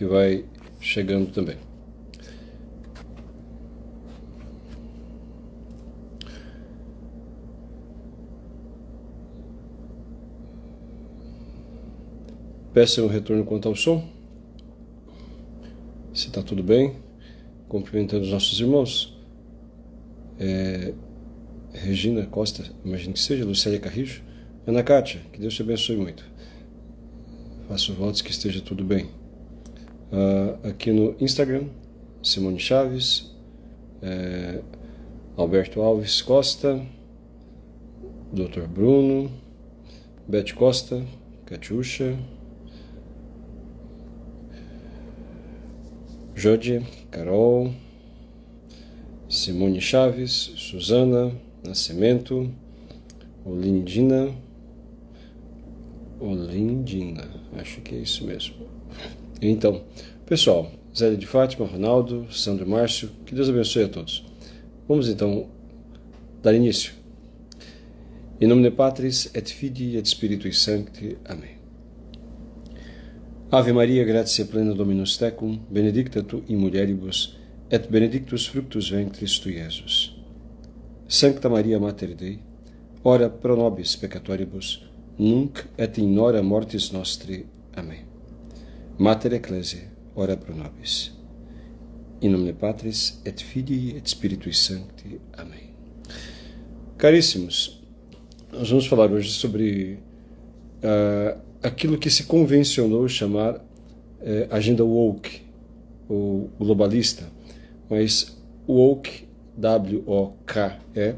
que vai chegando também. Peça um retorno quanto ao som, se está tudo bem, cumprimentando os nossos irmãos. É, Regina Costa, imagino que seja, Lucélia Carrijo, Ana Cátia, que Deus te abençoe muito. Faço votos que esteja tudo bem uh, aqui no Instagram, Simone Chaves, é, Alberto Alves Costa, Dr. Bruno, Beth Costa, Catiuxa, Jodi, Carol, Simone Chaves, Suzana, Nascimento, Olindina, Olindina, acho que é isso mesmo. Então, pessoal, Zélia de Fátima, Ronaldo, Sandro Márcio, que Deus abençoe a todos. Vamos então dar início. Em nome de Patris et Fidi, et Spiritui Sancti. Amém. Ave Maria, gratia plena Dominus tecum, benedicta tu in mulieribus et benedictus fructus ventris tu Jesus. Sancta Maria Mater Dei, ora pro nobis peccatoribus, nunc et in hora mortis nostri. Amém. Mater Ecclesiae, ora pro nobis. In nomine Patris et Filii et Spiritui Sancti. Amém. Caríssimos, nós vamos falar hoje sobre uh, aquilo que se convencionou chamar uh, agenda woke, ou globalista, mas woke, W-O-K-E, é,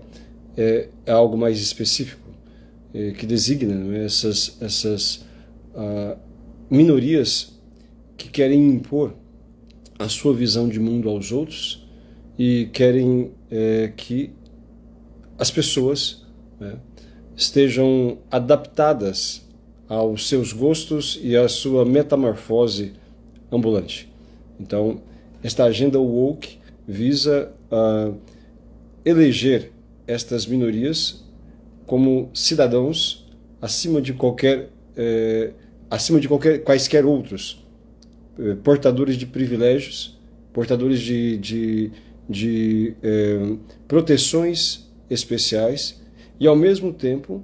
é, é algo mais específico, é, que designa né, essas, essas uh, minorias que querem impor a sua visão de mundo aos outros e querem é, que as pessoas né, estejam adaptadas aos seus gostos e à sua metamorfose ambulante. Então, esta agenda woke visa uh, eleger estas minorias como cidadãos acima de qualquer é, acima de qualquer quaisquer outros eh, portadores de privilégios, portadores de, de, de eh, proteções especiais, e ao mesmo tempo,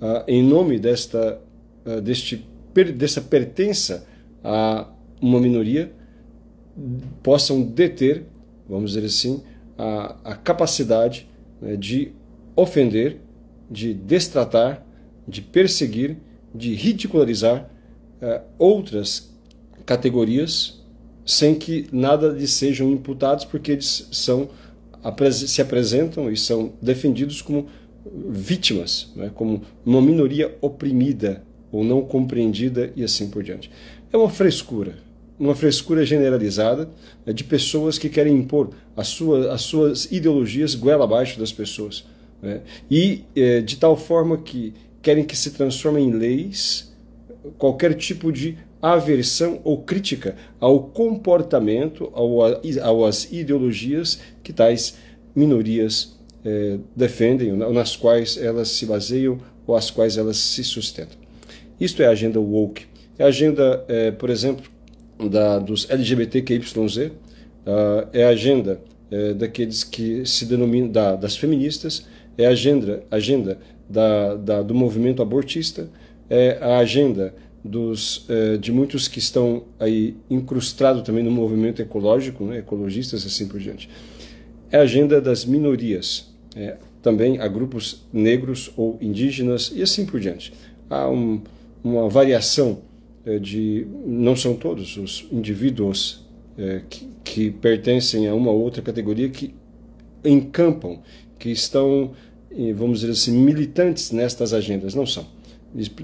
ah, em nome desta, ah, deste, per, dessa pertença a uma minoria, possam deter, vamos dizer assim, a, a capacidade né, de ofender, de destratar, de perseguir, de ridicularizar ah, outras categorias sem que nada lhes sejam imputados, porque eles são, se apresentam e são defendidos como vítimas, né? como uma minoria oprimida ou não compreendida e assim por diante. É uma frescura, uma frescura generalizada né, de pessoas que querem impor as suas, as suas ideologias goela abaixo das pessoas. Né? E eh, de tal forma que querem que se transformem em leis qualquer tipo de aversão ou crítica ao comportamento, ao, às ideologias que tais minorias eh, defendem, ou nas quais elas se baseiam ou às quais elas se sustentam. Isto é a agenda woke. É a agenda, eh, por exemplo, da, dos LGBTQYZ, uh, ah, é a agenda eh, daqueles que se denominam da, das feministas, é a agenda, agenda da, da, do movimento abortista, é a agenda dos, eh, de muitos que estão aí incrustados também no movimento ecológico, né, ecologistas e assim por diante. É a agenda das minorias, é, também a grupos negros ou indígenas e assim por diante. Há um, uma variação é, de. Não são todos os indivíduos é, que, que pertencem a uma ou outra categoria que encampam, que estão, vamos dizer assim, militantes nestas agendas. Não são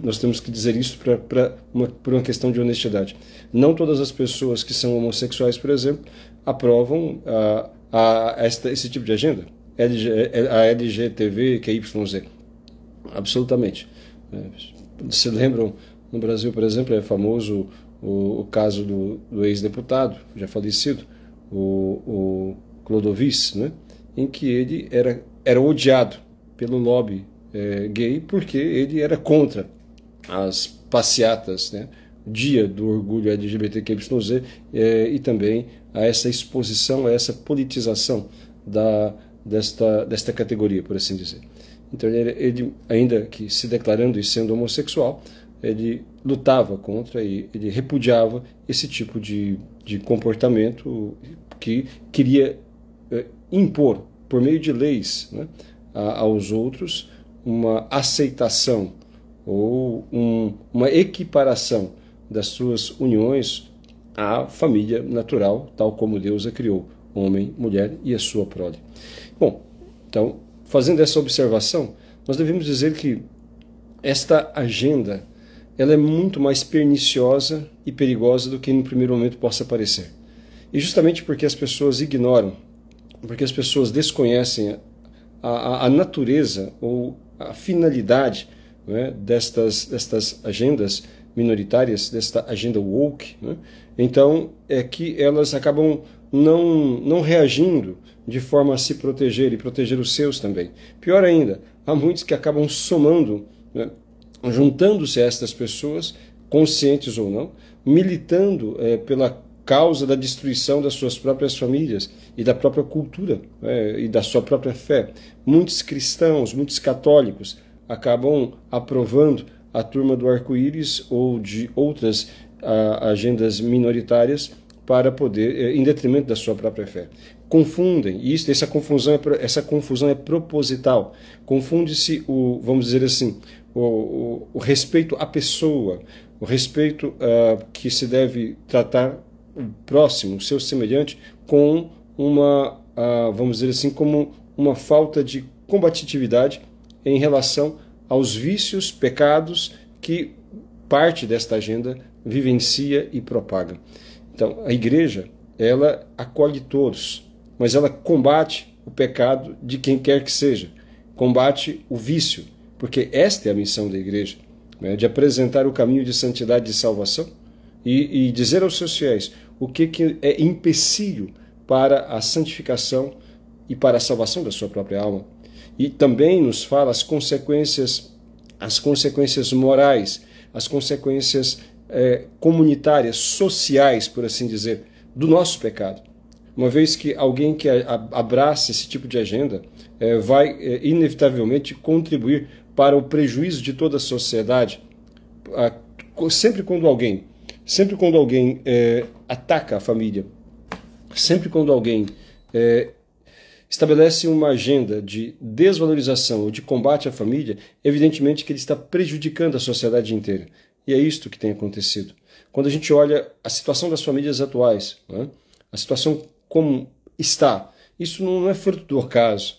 nós temos que dizer isso para uma, por uma questão de honestidade. Não todas as pessoas que são homossexuais, por exemplo, aprovam a, a, a esta, esse tipo de agenda. LG, a LGTV, QYZ. Absolutamente. É, Se lembram, no Brasil, por exemplo, é famoso o, o caso do, do ex-deputado, já falecido, o, o Clodovis, né? em que ele era, era odiado pelo lobby é, gay porque ele era contra as passeatas, né? Dia do Orgulho LGBTQIZ é, e também a essa exposição, a essa politização da, desta, desta categoria, por assim dizer. Então, ele, ele, ainda que se declarando e sendo homossexual, ele lutava contra e ele repudiava esse tipo de, de comportamento que queria é, impor, por meio de leis, né, a, aos outros uma aceitação ou um, uma equiparação das suas uniões à família natural, tal como Deus a criou, homem, mulher e a sua prole. Bom, então, fazendo essa observação, nós devemos dizer que esta agenda ela é muito mais perniciosa e perigosa do que no primeiro momento possa parecer. E justamente porque as pessoas ignoram, porque as pessoas desconhecem a, a, a natureza ou a finalidade né, destas, destas agendas minoritárias, desta agenda woke, né? então é que elas acabam não, não reagindo de forma a se proteger e proteger os seus também. Pior ainda, há muitos que acabam somando, né, juntando-se a estas pessoas, conscientes ou não, militando é, pela causa da destruição das suas próprias famílias e da própria cultura né, e da sua própria fé. Muitos cristãos, muitos católicos acabam aprovando a turma do arco-íris ou de outras a, ah, agendas minoritárias para poder, eh, em detrimento da sua própria fé. Confundem, e isso, essa confusão, é, essa confusão é proposital. Confunde-se o, vamos dizer assim, o, o, o respeito à pessoa, o respeito uh, que se deve tratar o próximo, o seu semelhante, com uma, ah, vamos dizer assim, como uma falta de combatividade em relação aos vícios, pecados que parte desta agenda vivencia e propaga. Então, a igreja, ela acolhe todos, mas ela combate o pecado de quem quer que seja, combate o vício, porque esta é a missão da igreja, né? de apresentar o caminho de santidade e salvação e, e dizer aos seus fiéis: o que, que é empecilho para a santificação e para a salvação da sua própria alma. E também nos fala as consequências, as consequências morais, as consequências é, comunitárias, sociais, por assim dizer, do nosso pecado. Uma vez que alguém que abraça esse tipo de agenda é, vai é, inevitavelmente contribuir para o prejuízo de toda a sociedade. Sempre quando alguém, sempre quando alguém ataca a família. Sempre quando alguém é, estabelece uma agenda de desvalorização ou de combate à família, evidentemente que ele está prejudicando a sociedade inteira. E é isto que tem acontecido. Quando a gente olha a situação das famílias atuais, né, a situação como está, isso não é fruto do acaso.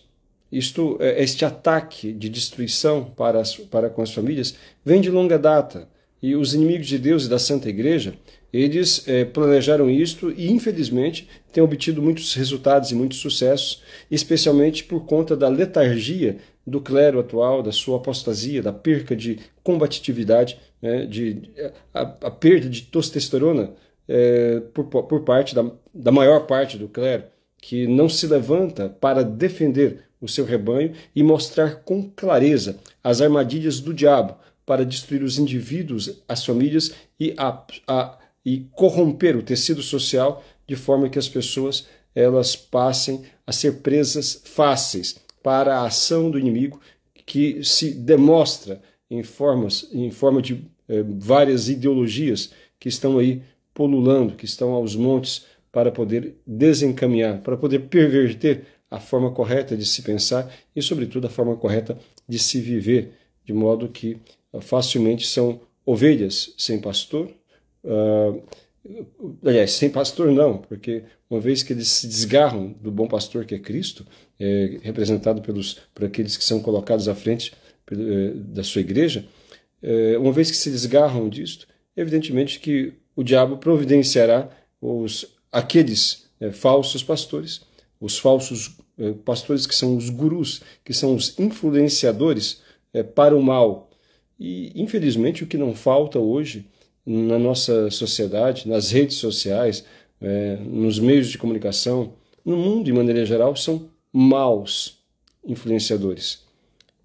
Isto, é, este ataque de destruição para, as, para com as famílias vem de longa data. E os inimigos de Deus e da Santa Igreja eles é, planejaram isto e, infelizmente, têm obtido muitos resultados e muitos sucessos, especialmente por conta da letargia do clero atual, da sua apostasia, da perca de combatividade, né, de, a, a, perda de testosterona é, por, por, parte da, da maior parte do clero, que não se levanta para defender o seu rebanho e mostrar com clareza as armadilhas do diabo para destruir os indivíduos, as famílias e a, a e corromper o tecido social de forma que as pessoas elas passem a ser presas fáceis para a ação do inimigo que se demonstra em formas em forma de eh, várias ideologias que estão aí polulando, que estão aos montes para poder desencaminhar, para poder perverter a forma correta de se pensar e, sobretudo, a forma correta de se viver, de modo que eh, facilmente são ovelhas sem pastor, Uh, aliás, sem pastor não, porque uma vez que eles se desgarram do bom pastor que é Cristo, é, representado pelos, por aqueles que são colocados à frente é, da sua igreja, é, uma vez que se desgarram disto, evidentemente que o diabo providenciará os, aqueles eh, falsos pastores, os falsos pastores que são os gurus, que são os influenciadores para o mal. E, infelizmente, o que não falta hoje na nossa sociedade, nas redes sociais, é, nos meios de comunicação, no mundo de maneira geral, são maus influenciadores.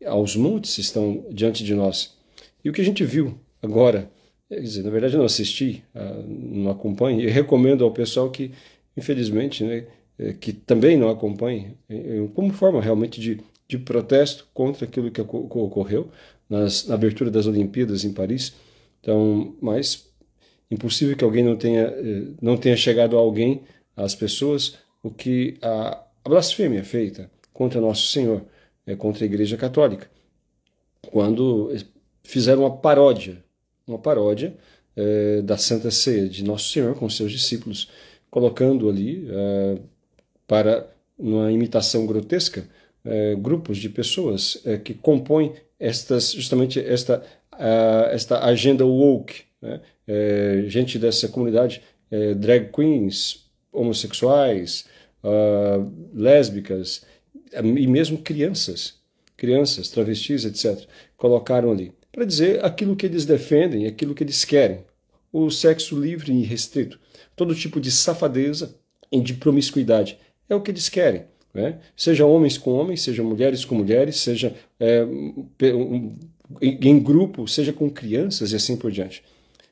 Aos montes estão diante de nós. E o que a gente viu agora, é, quer dizer, na verdade eu não assisti, ah, não acompanho, e recomendo ao pessoal que, infelizmente, né, é, que também não acompanhe, é, como forma realmente de, de protesto contra aquilo que ocorreu nas, na abertura das Olimpíadas em Paris então, mas impossível que alguém não tenha, eh, não tenha chegado a alguém, às pessoas, o que a, a blasfêmia feita contra Nosso Senhor, eh, contra a Igreja Católica, quando fizeram uma paródia, uma paródia é, da Santa Ceia de Nosso Senhor com seus discípulos, colocando ali, é, para uma imitação grotesca, é, grupos de pessoas que compõem estas, justamente esta, uh, esta agenda woke, né? é, gente dessa comunidade, é, drag queens, homossexuais, uh, lésbicas e mesmo crianças, crianças, travestis, etc., colocaram ali para dizer aquilo que eles defendem, aquilo que eles querem. O sexo livre e restrito, todo tipo de safadeza e de promiscuidade é o que eles querem. Né? Seja homens com homens, seja mulheres com mulheres, seja é, um, em grupo, seja com crianças e assim por diante.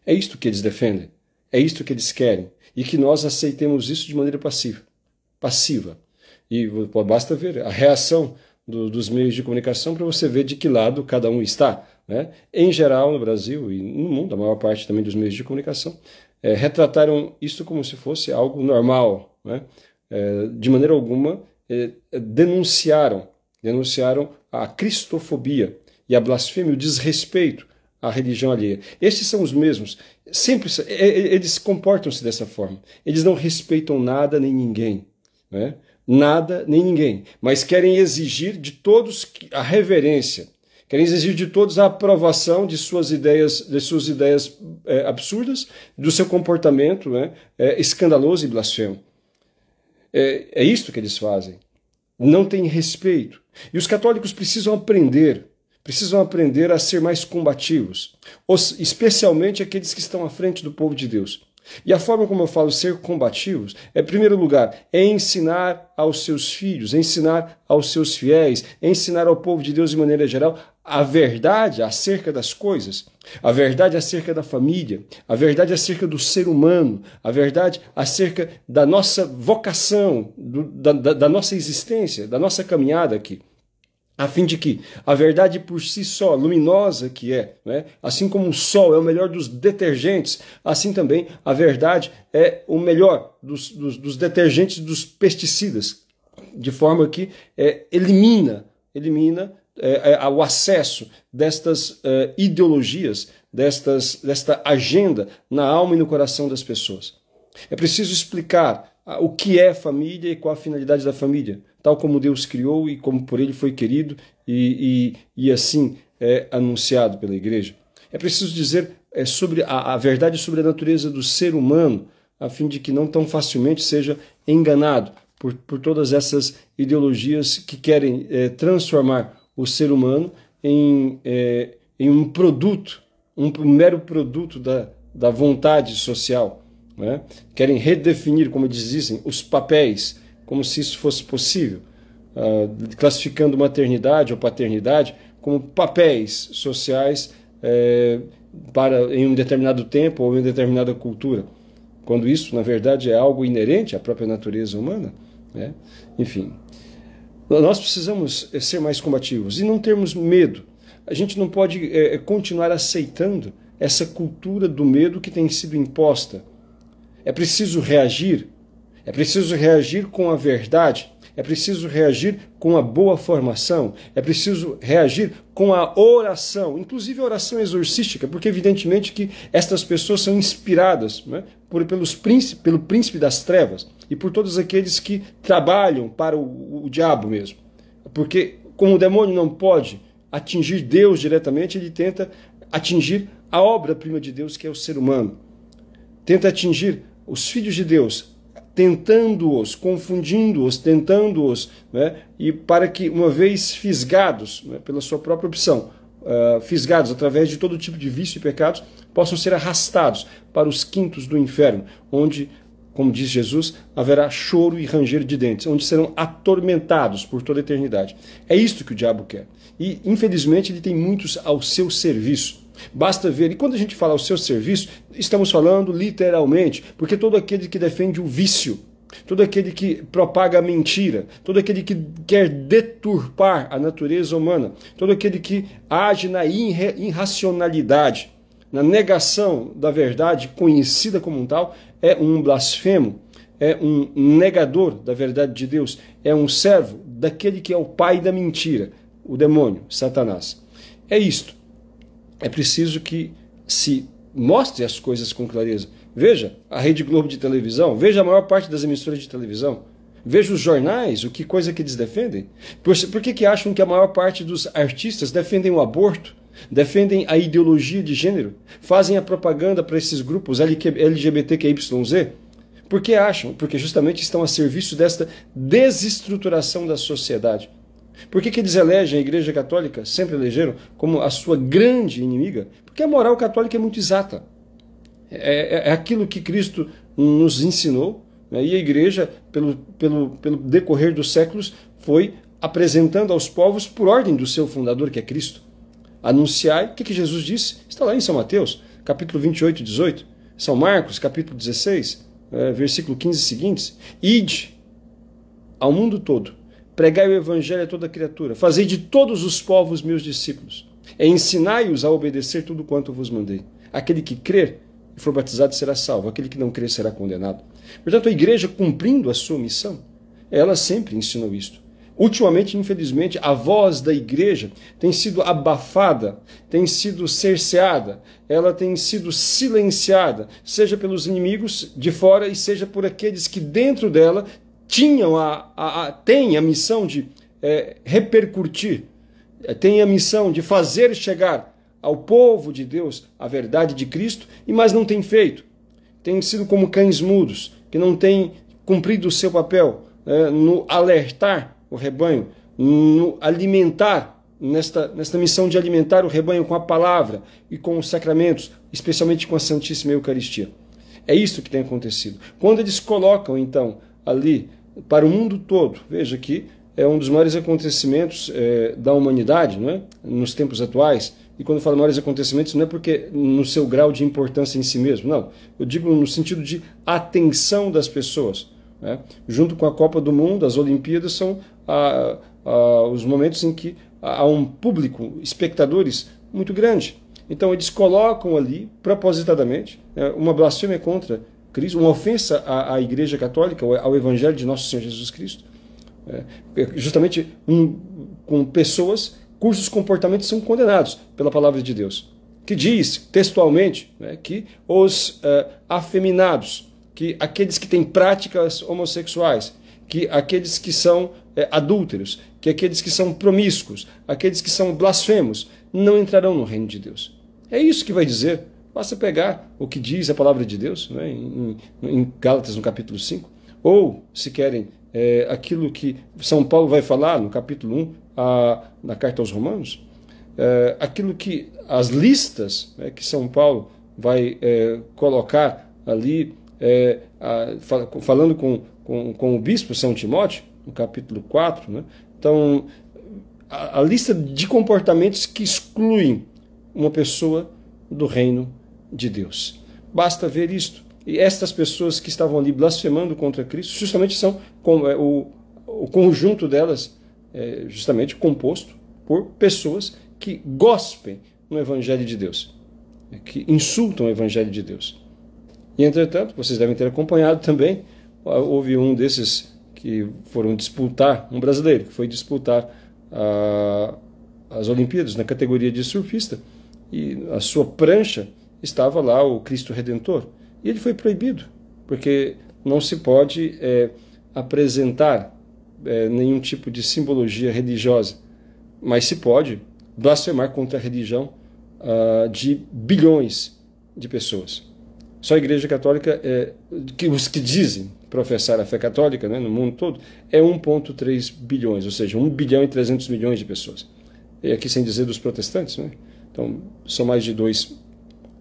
É isto que eles defendem, é isto que eles querem e que nós aceitemos isso de maneira passiva. passiva. E basta ver a reação do, dos meios de comunicação para você ver de que lado cada um está. Né? Em geral, no Brasil e no mundo, a maior parte também dos meios de comunicação é, retrataram isso como se fosse algo normal. Né? É, de maneira alguma, é, denunciaram denunciaram a cristofobia e a blasfêmia, o desrespeito à religião alheia. Estes são os mesmos. Sempre eles comportam-se dessa forma. Eles não respeitam nada nem ninguém, né? Nada nem ninguém, mas querem exigir de todos a reverência, querem exigir de todos a aprovação de suas ideias, de suas ideias é, absurdas, do seu comportamento né, é, escandaloso e blasfemo. É, é isto que eles fazem. Não têm respeito e os católicos precisam aprender, precisam aprender a ser mais combativos, os, especialmente aqueles que estão à frente do povo de Deus. E a forma como eu falo ser combativos é, em primeiro lugar, é ensinar aos seus filhos, é ensinar aos seus fiéis, é ensinar ao povo de Deus de maneira geral a verdade acerca das coisas, a verdade acerca da família, a verdade acerca do ser humano, a verdade acerca da nossa vocação, do, da, da, da nossa existência, da nossa caminhada aqui a fim de que a verdade por si só, luminosa que é, né? assim como o sol é o melhor dos detergentes, assim também a verdade é o melhor dos, dos, dos detergentes dos pesticidas, de forma que é, elimina, elimina é, é, o acesso destas é, ideologias, destas, desta agenda na alma e no coração das pessoas. É preciso explicar ah, o que é família e qual a finalidade da família, tal como Deus criou e como por Ele foi querido e, e, e assim é anunciado pela igreja. É preciso dizer sobre a, a verdade sobre a natureza do ser humano, a fim de que não tão facilmente seja enganado por, por todas essas ideologias que querem é, transformar o ser humano em, é, em um produto, um, mero produto da, da vontade social. Né? Querem redefinir, como dizem, os papéis, como se isso fosse possível, ah, classificando maternidade ou paternidade como papéis sociais é, para em um determinado tempo ou em determinada cultura, quando isso, na verdade, é algo inerente à própria natureza humana. Né? Enfim, nós precisamos eh, ser mais combativos e não termos medo. A gente não pode é, continuar aceitando essa cultura do medo que tem sido imposta. É preciso reagir, é preciso reagir com a verdade, é preciso reagir com a boa formação, é preciso reagir com a oração, inclusive a oração exorcística, porque evidentemente que estas pessoas são inspiradas né, por, pelos príncipe, pelo príncipe das trevas e por todos aqueles que trabalham para o, o diabo mesmo. Porque como o demônio não pode atingir Deus diretamente, ele tenta atingir a obra-prima de Deus, que é o ser humano. Tenta atingir os filhos de Deus tentando-os, confundindo-os, tentando-os, né? e para que, uma vez fisgados né? pela sua própria opção, uh, fisgados através de todo tipo de vício e pecados, possam ser arrastados para os quintos do inferno, onde, como diz Jesus, haverá choro e ranger de dentes, onde serão atormentados por toda a eternidade. É isto que o diabo quer. E, infelizmente, ele tem muitos ao seu serviço. Basta ver, e quando a gente fala o seu serviço, estamos falando literalmente, porque todo aquele que defende o vício, todo aquele que propaga a mentira, todo aquele que quer deturpar a natureza humana, todo aquele que age na irracionalidade, na negação da verdade conhecida como um tal, é um blasfemo, é um negador da verdade de Deus, é um servo daquele que é o pai da mentira, o demônio, Satanás. É isto é preciso que se mostre as coisas com clareza. Veja a Rede Globo de televisão, veja a maior parte das emissoras de televisão, veja os jornais, o que coisa que eles defendem. Por, por que, que acham que a maior parte dos artistas defendem o aborto? defendem a ideologia de gênero, fazem a propaganda para esses grupos LGBTQYZ, porque acham, porque justamente estão a serviço desta desestruturação da sociedade. Por que, que eles elegem a Igreja Católica, sempre elegeram, como a sua grande inimiga? Porque a moral católica é muito exata. É, é, é aquilo que Cristo nos ensinou, né? e a Igreja, pelo, pelo, pelo decorrer dos séculos, foi apresentando aos povos por ordem do seu fundador, que é Cristo. Anunciai, o que, que Jesus disse? Está lá em São Mateus, capítulo 28, 18. São Marcos, capítulo 16, é, eh, versículo 15 seguintes. Ide ao mundo todo Pregai o evangelho a toda criatura. Fazei de todos os povos meus discípulos. E ensinai-os a obedecer tudo quanto vos mandei. Aquele que crer e for batizado será salvo, aquele que não crer será condenado. Portanto, a igreja, cumprindo a sua missão, ela sempre ensinou isto. Ultimamente, infelizmente, a voz da igreja tem sido abafada, tem sido cerceada, ela tem sido silenciada, seja pelos inimigos de fora e seja por aqueles que dentro dela tinham a, a, a, têm a missão de é, repercutir, é, têm a missão de fazer chegar ao povo de Deus a verdade de Cristo, e mas não têm feito. Têm sido como cães mudos, que não têm cumprido o seu papel é, no alertar o rebanho, no alimentar, nesta, nesta missão de alimentar o rebanho com a palavra e com os sacramentos, especialmente com a Santíssima Eucaristia. É isso que tem acontecido. Quando eles colocam, então, ali para o mundo todo. Veja que é um dos maiores acontecimentos é, da humanidade, não é? Nos tempos atuais. E quando eu falo maiores acontecimentos, não é porque no seu grau de importância em si mesmo, não. Eu digo no sentido de atenção das pessoas. Né? Junto com a Copa do Mundo, as Olimpíadas são a, a, os momentos em que há um público, espectadores muito grande. Então eles colocam ali, propositadamente, né, uma blasfêmia contra Cristo, uma ofensa à, à Igreja Católica, ao Evangelho de Nosso Senhor Jesus Cristo, né? é, justamente um, com pessoas cujos comportamentos são condenados pela palavra de Deus, que diz textualmente né, que os uh, afeminados, que aqueles que têm práticas homossexuais, que aqueles que são é, adúlteros, que aqueles que são promíscuos, aqueles que são blasfemos, não entrarão no reino de Deus. É isso que vai dizer Basta pegar o que diz a palavra de Deus né, em, em Gálatas, no capítulo 5, ou, se querem, é, aquilo que São Paulo vai falar no capítulo 1, a, na carta aos Romanos, é, aquilo que as listas né, que São Paulo vai é, colocar ali, é, a, falando com, com, com, o bispo São Timóteo, no capítulo 4. Né? Então, a, a lista de comportamentos que excluem uma pessoa do reino de Deus. Basta ver isto. E estas pessoas que estavam ali blasfemando contra Cristo, justamente são é, o, o conjunto delas, é, justamente composto por pessoas que gospem no Evangelho de Deus, é, que insultam o Evangelho de Deus. E, entretanto, vocês devem ter acompanhado também, houve um desses que foram disputar, um brasileiro que foi disputar a, as Olimpíadas na categoria de surfista, e a sua prancha estava lá o Cristo Redentor. E ele foi proibido, porque não se pode é, apresentar é, nenhum tipo de simbologia religiosa, mas se pode blasfemar contra a religião ah, de bilhões de pessoas. Só a Igreja Católica, é, que os que dizem professar a fé católica né, no mundo todo, é 1,3 bilhões, ou seja, 1 bilhão e 300 milhões de pessoas. E aqui sem dizer dos protestantes, né? então são mais de 2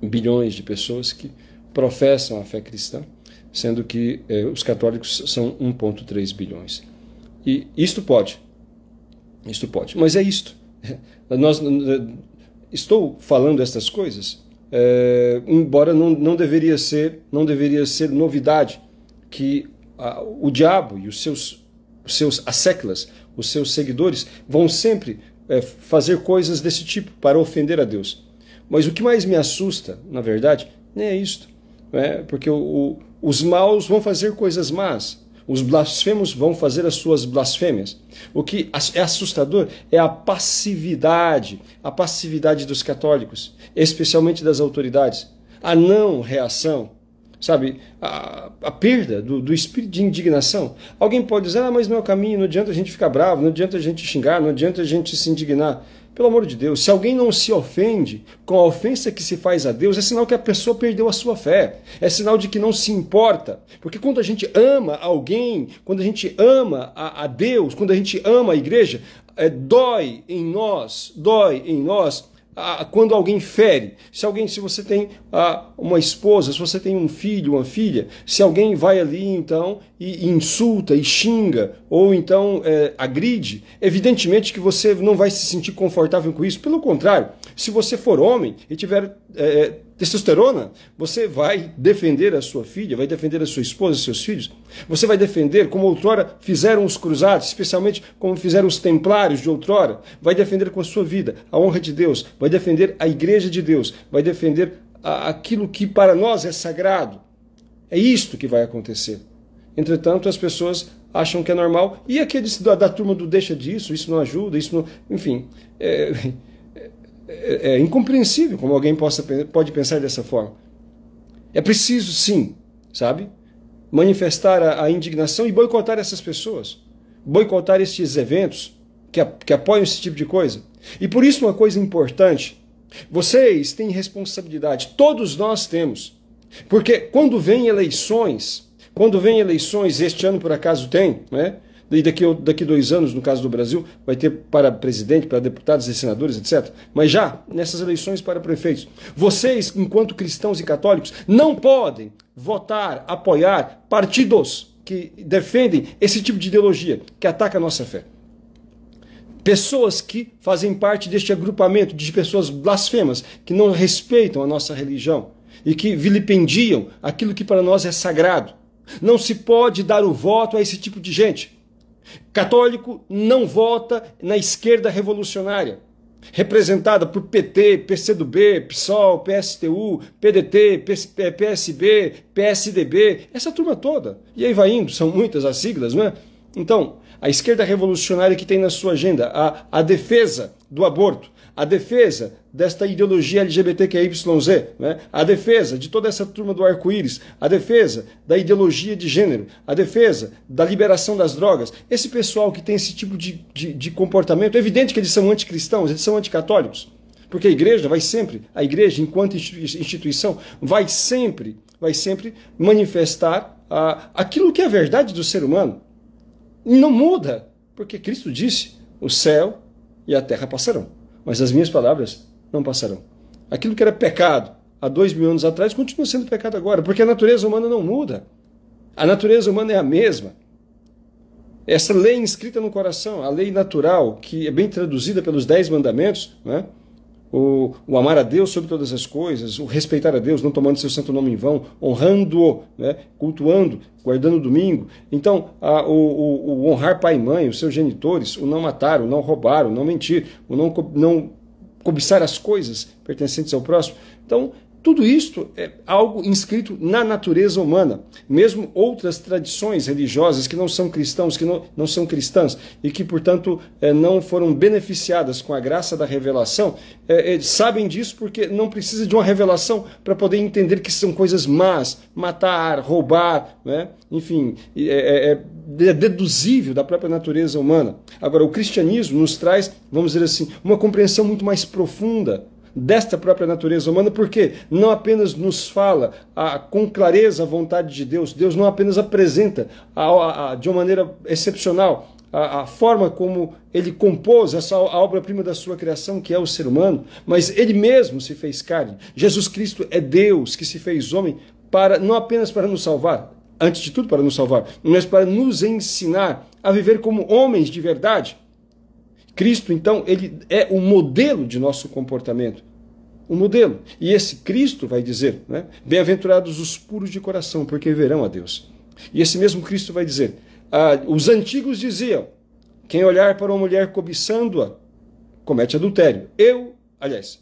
bilhões de pessoas que professam a fé cristã, sendo que eh, os católicos são 1,3 bilhões. E isto pode, isto pode, mas é isto. Nós, estou falando estas coisas, eh, embora não, não, deveria ser, não deveria ser novidade que o diabo e os seus, os seus asseclas, os seus seguidores, vão sempre eh, fazer coisas desse tipo para ofender a Deus. Mas o que mais me assusta, na verdade, nem é isto. Né? Porque o, o, os maus vão fazer coisas más. Os blasfemos vão fazer as suas blasfêmias. O que é assustador é a passividade, a passividade dos católicos, especialmente das autoridades, a não reação, sabe? A, a perda do, do, espírito de indignação. Alguém pode dizer, ah, mas não é o caminho, não adianta a gente ficar bravo, não adianta a gente xingar, não adianta a gente se indignar. Pelo amor de Deus, se alguém não se ofende com a ofensa que se faz a Deus, é sinal que a pessoa perdeu a sua fé, é sinal de que não se importa. Porque quando a gente ama alguém, quando a gente ama a, a Deus, quando a gente ama a igreja, é, dói em nós, dói em nós ah, quando alguém fere, se alguém, se você tem ah, uma esposa, se você tem um filho, uma filha, se alguém vai ali então e, e insulta e xinga ou então é, agride, evidentemente que você não vai se sentir confortável com isso. Pelo contrário, se você for homem e tiver é, é testosterona, você vai defender a sua filha, vai defender a sua esposa, seus filhos. Você vai defender como outrora fizeram os cruzados, especialmente como fizeram os templários de outrora. Vai defender com a sua vida a honra de Deus, vai defender a igreja de Deus, vai defender aquilo que para nós é sagrado. É isto que vai acontecer. Entretanto, as pessoas acham que é normal. E aqueles da, da turma do deixa disso, isso não ajuda, isso não. Enfim. É... É, é, incompreensível como alguém possa, pode pensar dessa forma. É preciso, sim, sabe? Manifestar a, a indignação e boicotar essas pessoas. Boicotar estes eventos que, que apoiam esse tipo de coisa. E por isso, uma coisa importante: vocês têm responsabilidade, todos nós temos. Porque quando vem eleições, quando vem eleições, este ano por acaso tem, né? e daqui, daqui dois anos, no caso do Brasil, vai ter para presidente, para deputados e senadores, etc. Mas já nessas eleições para prefeitos, vocês, enquanto cristãos e católicos, não podem votar, apoiar partidos que defendem esse tipo de ideologia, que ataca a nossa fé pessoas que fazem parte deste agrupamento de pessoas blasfemas, que não respeitam a nossa religião e que vilipendiam aquilo que para nós é sagrado. Não se pode dar o voto a esse tipo de gente. Católico não vota na esquerda revolucionária, representada por PT, PCdoB, PSOL, PSTU, PDT, PSB, PSDB, essa turma toda. E aí vai indo, são muitas as siglas, não é? Então, a esquerda revolucionária que tem na sua agenda a, a defesa do aborto, a defesa desta ideologia LGBTQIYZ, né? a defesa de toda essa turma do arco-íris, a defesa da ideologia de gênero, a defesa da liberação das drogas. Esse pessoal que tem esse tipo de, de, de comportamento, é evidente que eles são anticristãos, eles são anticatólicos. Porque a igreja vai sempre, a igreja enquanto instituição, vai sempre, vai sempre manifestar aquilo que é a verdade do ser humano. E não muda, porque Cristo disse: o céu e a terra passarão mas as minhas palavras não passarão. Aquilo que era pecado há dois mil anos atrás continua sendo pecado agora, porque a natureza humana não muda. A natureza humana é a mesma. Essa lei inscrita no coração, a lei natural, que é bem traduzida pelos dez mandamentos, né? o, o, amar a Deus sobre todas as coisas, o respeitar a Deus, não tomando seu santo nome em vão, honrando-o, né, cultuando, guardando o domingo. Então, a, o, o, o, honrar pai e mãe, os seus genitores, o não matar, o não roubar, o não mentir, o não, não cobiçar as coisas pertencentes ao próximo. Então, tudo isto é algo inscrito na natureza humana. Mesmo outras tradições religiosas que não são cristãos, que não, não são cristãs e que, portanto, é, não foram beneficiadas com a graça da revelação, é, é, sabem disso porque não precisa de uma revelação para poder entender que são coisas más, matar, roubar, né? enfim, é, deduzível da própria natureza humana. Agora, o cristianismo nos traz, vamos dizer assim, uma compreensão muito mais profunda desta própria natureza humana, porque não apenas nos fala a, com clareza a vontade de Deus, Deus não apenas apresenta a, a, de uma maneira excepcional a, forma como ele compôs essa obra-prima da sua criação, que é o ser humano, mas ele mesmo se fez carne. Jesus Cristo é Deus que se fez homem para não apenas para nos salvar, antes de tudo para nos salvar, mas para nos ensinar a viver como homens de verdade Cristo, então, ele é o modelo de nosso comportamento. O modelo. E esse Cristo vai dizer, né? Bem-aventurados os puros de coração, porque verão a Deus. E esse mesmo Cristo vai dizer: ah, os antigos diziam, quem olhar para uma mulher cobiçando-a comete adultério. Eu, aliás,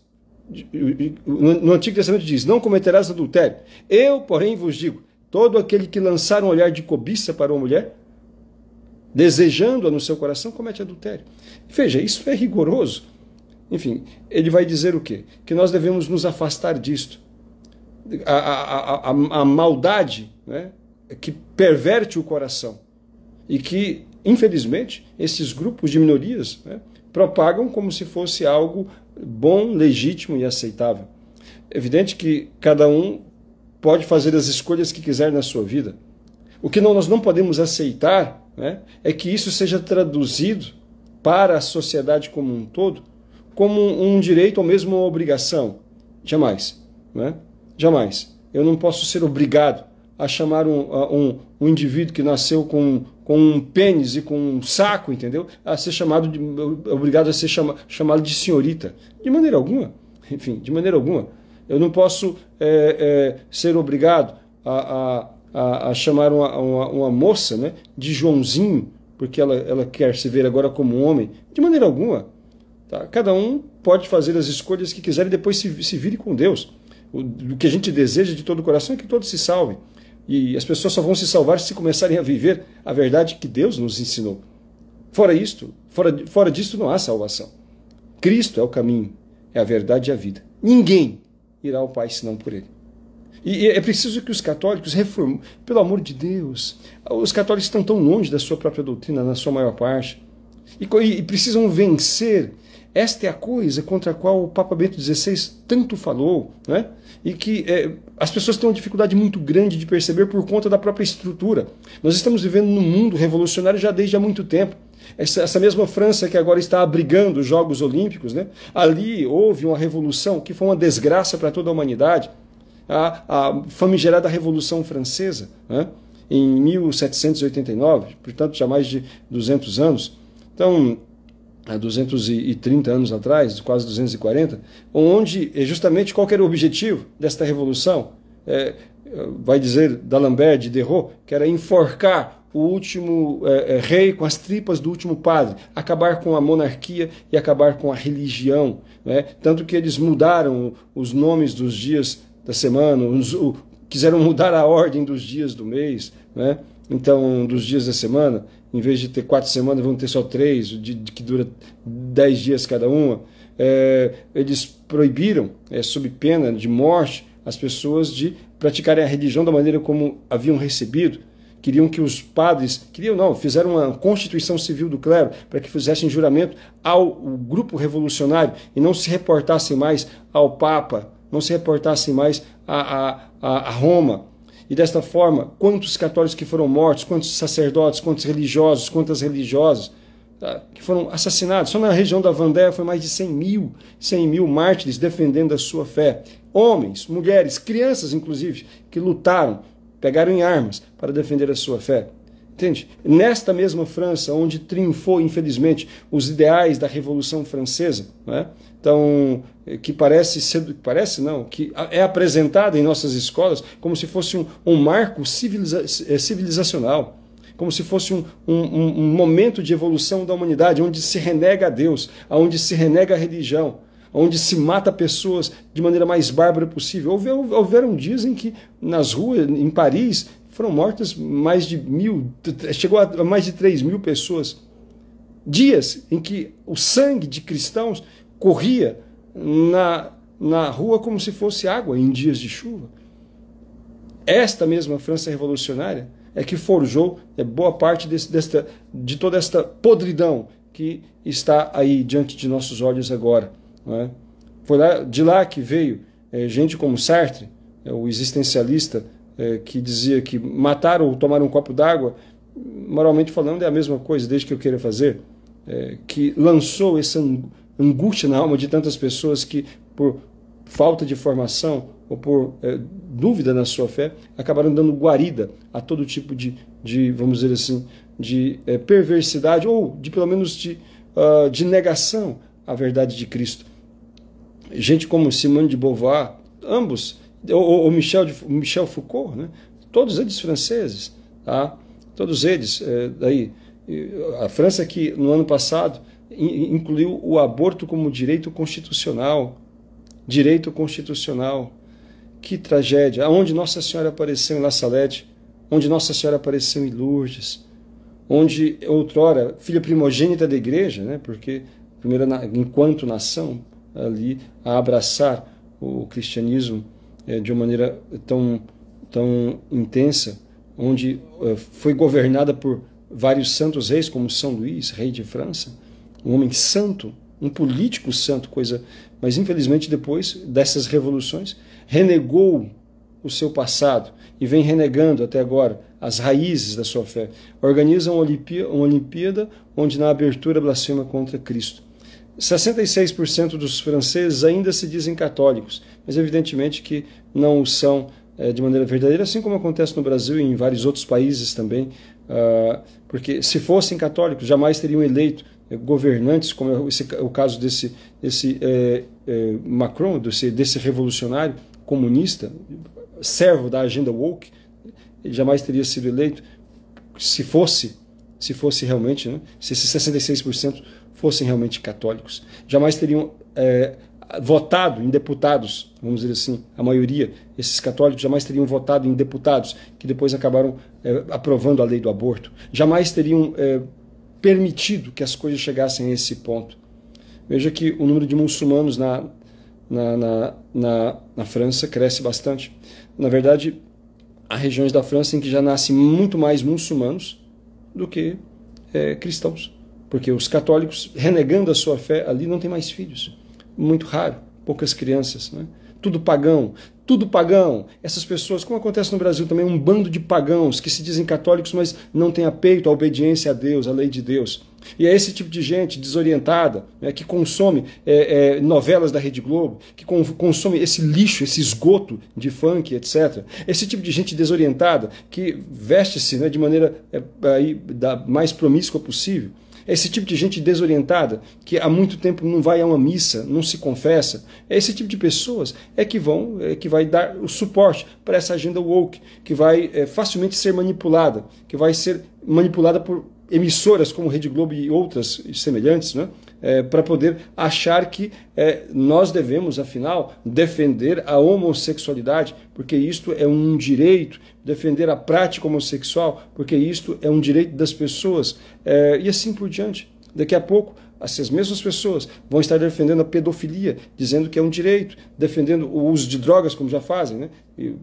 no Antigo Testamento diz: não cometerás adultério. Eu, porém, vos digo: todo aquele que lançar um olhar de cobiça para uma mulher desejando-a no seu coração, comete adultério. Veja, isso é rigoroso. Enfim, ele vai dizer o quê? Que nós devemos nos afastar disto. A, a, a, a maldade né, que perverte o coração e que, infelizmente, esses grupos de minorias né, propagam como se fosse algo bom, legítimo e aceitável. É evidente que cada um pode fazer as escolhas que quiser na sua vida o que nós não podemos aceitar né, é que isso seja traduzido para a sociedade como um todo como um direito ou mesmo uma obrigação. Jamais. Né? Jamais. Eu não posso ser obrigado a chamar um, um, um indivíduo que nasceu com, com um pênis e com um saco, entendeu? A ser chamado de, obrigado a ser chama, chamado de senhorita. De maneira alguma. Enfim, de maneira alguma. Eu não posso é, é, ser obrigado a, a, a chamar uma, uma, uma, moça né, de Joãozinho, porque ela, ela quer se ver agora como homem. De maneira alguma. Tá? Cada um pode fazer as escolhas que quiser e depois se, se vire com Deus. O, o que a gente deseja de todo o coração é que todos se salvem. E as pessoas só vão se salvar se começarem a viver a verdade que Deus nos ensinou. Fora isto, fora, fora disto não há salvação. Cristo é o caminho, é a verdade e a vida. Ninguém irá ao Pai senão por Ele. E é preciso que os católicos reformem, pelo amor de Deus. Os católicos estão tão longe da sua própria doutrina, na sua maior parte, e, e precisam vencer. Esta é a coisa contra a qual o Papa Bento XVI tanto falou, né? e que é, as pessoas têm uma dificuldade muito grande de perceber por conta da própria estrutura. Nós estamos vivendo num mundo revolucionário já desde há muito tempo. Essa, essa mesma França que agora está abrigando os Jogos Olímpicos, né? ali houve uma revolução que foi uma desgraça para toda a humanidade a, a famigerada Revolução Francesa, né? em 1789, portanto já mais de 200 anos. Então, há 230 anos atrás, quase 240, onde é, justamente qual era o objetivo desta revolução? É, vai dizer D'Alembert de Derrot, que era enforcar o último é, é, rei com as tripas do último padre, acabar com a monarquia e acabar com a religião. Né? Tanto que eles mudaram os nomes dos dias da semana, uns, o, quiseram mudar a ordem dos dias do mês, né? Então, dos dias da semana, em vez de ter quatro semanas, vão ter só três, de, de que dura dez dias cada uma. É, eles proibiram, é, sob pena de morte, as pessoas de praticarem a religião da maneira como haviam recebido. Queriam que os padres, queriam não, fizeram uma constituição civil do clero para que fizessem juramento ao grupo revolucionário e não se reportassem mais ao Papa, não se reportassem mais a, a, a Roma. E desta forma, quantos católicos que foram mortos, quantos sacerdotes, quantos religiosos, quantas religiosas tá, que foram assassinados. Só na região da Vandéia foi mais de 100 mil, 100 mil mártires defendendo a sua fé. Homens, mulheres, crianças, inclusive, que lutaram, pegaram em armas para defender a sua fé. Entende? Nesta mesma França, onde triunfou, infelizmente, os ideais da Revolução Francesa, né? então, que parece ser, parece não, que é apresentada em nossas escolas como se fosse um, um marco civiliza, eh, civilizacional, como se fosse um, um, um momento de evolução da humanidade, onde se renega a Deus, onde se renega a religião, onde se mata pessoas de maneira mais bárbara possível. Houveram, houveram dias em que nas ruas, em Paris, foram mortas mais de mil, chegou a mais de três mil pessoas. Dias em que o sangue de cristãos corria na, na rua como se fosse água em dias de chuva. Esta mesma França revolucionária é que forjou é, boa parte desse, desta, de toda esta podridão que está aí diante de nossos olhos agora. É? Foi lá, de lá que veio é, gente como Sartre, é, o existencialista é, que dizia que matar ou tomar um copo d'água, moralmente falando, é a mesma coisa, desde que eu queira fazer, é, que lançou essa angústia na alma de tantas pessoas que, por falta de formação ou por é, dúvida na sua fé, acabaram dando guarida a todo tipo de, de vamos dizer assim, de é, perversidade ou de pelo menos de, uh, de negação à verdade de Cristo. Gente como Simone de Beauvoir, ambos o Michel, Michel Foucault, né? todos eles franceses, tá? todos eles é, daí a França que no ano passado incluiu o aborto como direito constitucional, direito constitucional. Que tragédia! Onde Nossa Senhora apareceu em La Salette, onde Nossa Senhora apareceu em Lourdes, onde outrora filha primogênita da Igreja, né? Porque primeiro, enquanto nação ali a abraçar o cristianismo é, de uma maneira tão, tão intensa, onde é, foi governada por vários santos reis, como São Luís, rei de França, um homem santo, um político santo, coisa. Mas infelizmente depois dessas revoluções renegou o seu passado e vem renegando até agora as raízes da sua fé. Organiza uma Olimpíada, uma Olimpíada onde na abertura blasfema contra Cristo. 66% dos franceses ainda se dizem católicos mas evidentemente que não o são eh, de maneira verdadeira, assim como acontece no Brasil e em vários outros países também, ah, porque se fossem católicos jamais teriam eleito eh, governantes, como é o caso desse, desse é, é, Macron, desse, desse revolucionário comunista, servo da agenda woke, ele jamais teria sido eleito se fosse, se fosse realmente, né, se esses 66% fossem realmente católicos. Jamais teriam é, votado em deputados, vamos dizer assim, a maioria, esses católicos jamais teriam votado em deputados, que depois acabaram é, aprovando a lei do aborto, jamais teriam é, permitido que as coisas chegassem a esse ponto. Veja que o número de muçulmanos na, na, na, na, na França cresce bastante. Na verdade, há regiões da França em que já nascem muito mais muçulmanos do que é, cristãos, porque os católicos, renegando a sua fé ali, não têm mais filhos muito raro, poucas crianças, né? tudo pagão, tudo pagão. Essas pessoas, como acontece no Brasil também, um bando de pagãos que se dizem católicos, mas não têm apeito à obediência a Deus, à lei de Deus. E é esse tipo de gente desorientada, né, que consome é, é, novelas da Rede Globo, que consome esse lixo, esse esgoto de funk, etc. Esse tipo de gente desorientada que veste-se né, de maneira é, aí, da mais promíscua possível esse tipo de gente desorientada, que há muito tempo não vai a uma missa, não se confessa, é esse tipo de pessoas é que vão, é que vai dar o suporte para essa agenda woke, que vai é, facilmente ser manipulada, que vai ser manipulada por emissoras como Rede Globo e outras semelhantes, né? é, para poder achar que é, nós devemos, afinal, defender a homossexualidade, porque isto é um direito, defender a prática homossexual, porque isto é um direito das pessoas, é, e assim por diante. Daqui a pouco, essas mesmas pessoas vão estar defendendo a pedofilia, dizendo que é um direito, defendendo o uso de drogas, como já fazem, né? E,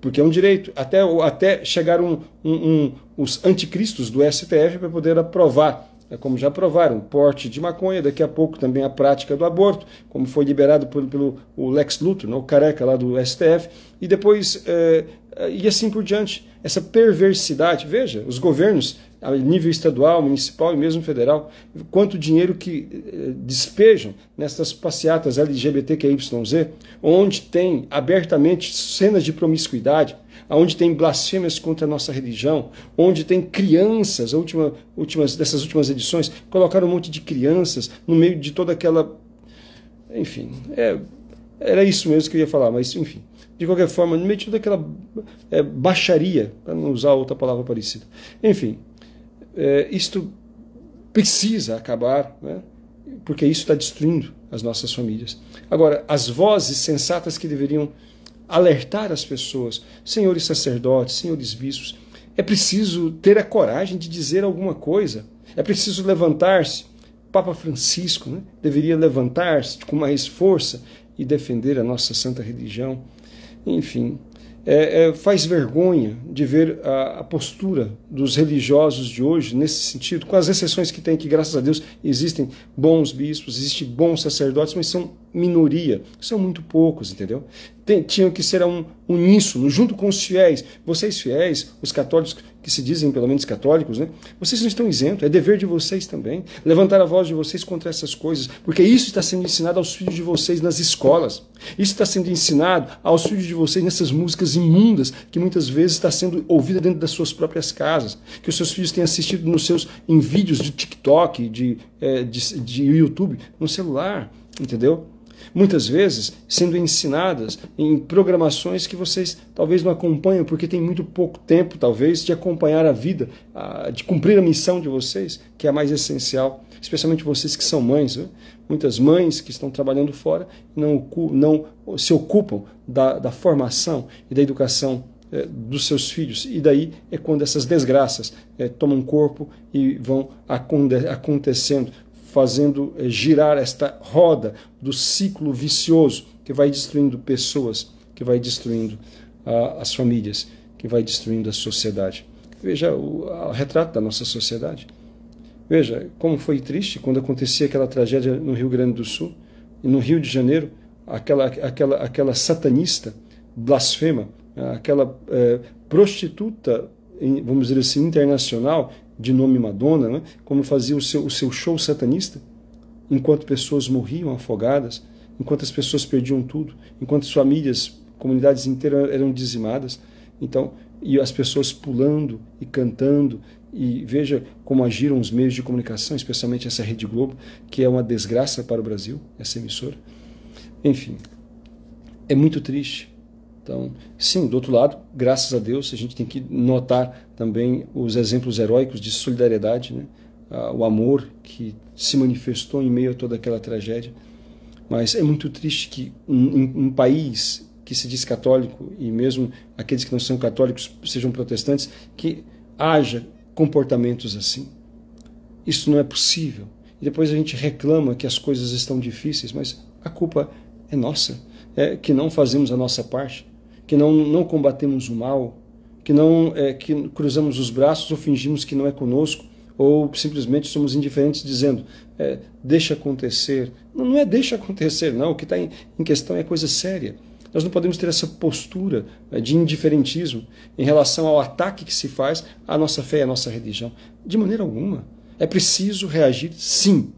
porque é um direito, até, até chegar um, um, um, os anticristos do STF para poder aprovar é como já provaram, o porte de maconha, daqui a pouco também a prática do aborto, como foi liberado pelo, pelo o Lex Luthor, né, o careca lá do STF, e depois, é, e assim por diante. Essa perversidade, veja, os governos, a nível estadual, municipal e mesmo federal, quanto dinheiro que é, despejam nessas passeatas LGBTQYZ, onde tem abertamente cenas de promiscuidade, onde tem blasfêmias contra a nossa religião, onde tem crianças, última, últimas, dessas últimas edições, colocaram um monte de crianças no meio de toda aquela. Enfim, é, era isso mesmo que eu ia falar, mas enfim. De qualquer forma, no meio de toda aquela é, baixaria, para não usar outra palavra parecida. Enfim, é, isto precisa acabar, né? porque isso está destruindo as nossas famílias. Agora, as vozes sensatas que deveriam alertar as pessoas, senhores sacerdotes, senhores bispos, é preciso ter a coragem de dizer alguma coisa, é preciso levantar-se. Papa Francisco né, deveria levantar-se com mais força e defender a nossa santa religião. Enfim, é, é, faz vergonha de ver a, a, postura dos religiosos de hoje nesse sentido, com as exceções que tem, que graças a Deus existem bons bispos, existem bons sacerdotes, mas são minoria. São muito poucos, entendeu? Tem, tinham que ser um uníssono, junto com os fiéis. Vocês fiéis, os católicos que se dizem pelo menos católicos, né? Vocês não estão isentos, é dever de vocês também levantar a voz de vocês contra essas coisas, porque isso está sendo ensinado aos filhos de vocês nas escolas. Isso está sendo ensinado aos filhos de vocês nessas músicas imundas que muitas vezes está sendo ouvida dentro das suas próprias casas, que os seus filhos têm assistido nos seus em vídeos de TikTok, de, é, de, de YouTube, no celular, entendeu? muitas vezes sendo ensinadas em programações que vocês talvez não acompanham, porque tem muito pouco tempo, talvez, de acompanhar a vida, de cumprir a missão de vocês, que é a mais essencial, especialmente vocês que são mães. Né? Muitas mães que estão trabalhando fora não, não se ocupam da, da formação e da educação eh, dos seus filhos. E daí é quando essas desgraças é, tomam corpo e vão acontecendo fazendo eh, girar esta roda do ciclo vicioso que vai destruindo pessoas, que vai destruindo ah, as famílias, que vai destruindo a sociedade. Veja o, o retrato da nossa sociedade. Veja como foi triste quando acontecia aquela tragédia no Rio Grande do Sul e no Rio de Janeiro, aquela, aquela, aquela satanista blasfema, aquela é, prostituta, vamos dizer assim, internacional, de nome Madonna, né? como fazia o seu, o seu show satanista, enquanto pessoas morriam afogadas, enquanto as pessoas perdiam tudo, enquanto famílias, comunidades inteiras eram dizimadas. Então, e as pessoas pulando e cantando, e veja como agiram os meios de comunicação, especialmente essa Rede Globo, que é uma desgraça para o Brasil, essa emissora. Enfim, é muito triste então, sim, do outro lado, graças a Deus, a gente tem que notar também os exemplos heróicos de solidariedade, né? Ah, o amor que se manifestou em meio a toda aquela tragédia. Mas é muito triste que um, um, país que se diz católico, e mesmo aqueles que não são católicos sejam protestantes, que haja comportamentos assim. Isso não é possível. E depois a gente reclama que as coisas estão difíceis, mas a culpa é nossa, é que não fazemos a nossa parte que não, não combatemos o mal, que não é, que cruzamos os braços ou fingimos que não é conosco, ou simplesmente somos indiferentes dizendo é, deixa acontecer. Não, não é deixa acontecer, não. O que está em, em questão é coisa séria. Nós não podemos ter essa postura é, de indiferentismo em relação ao ataque que se faz à nossa fé e à nossa religião. De maneira alguma. É preciso reagir, sim.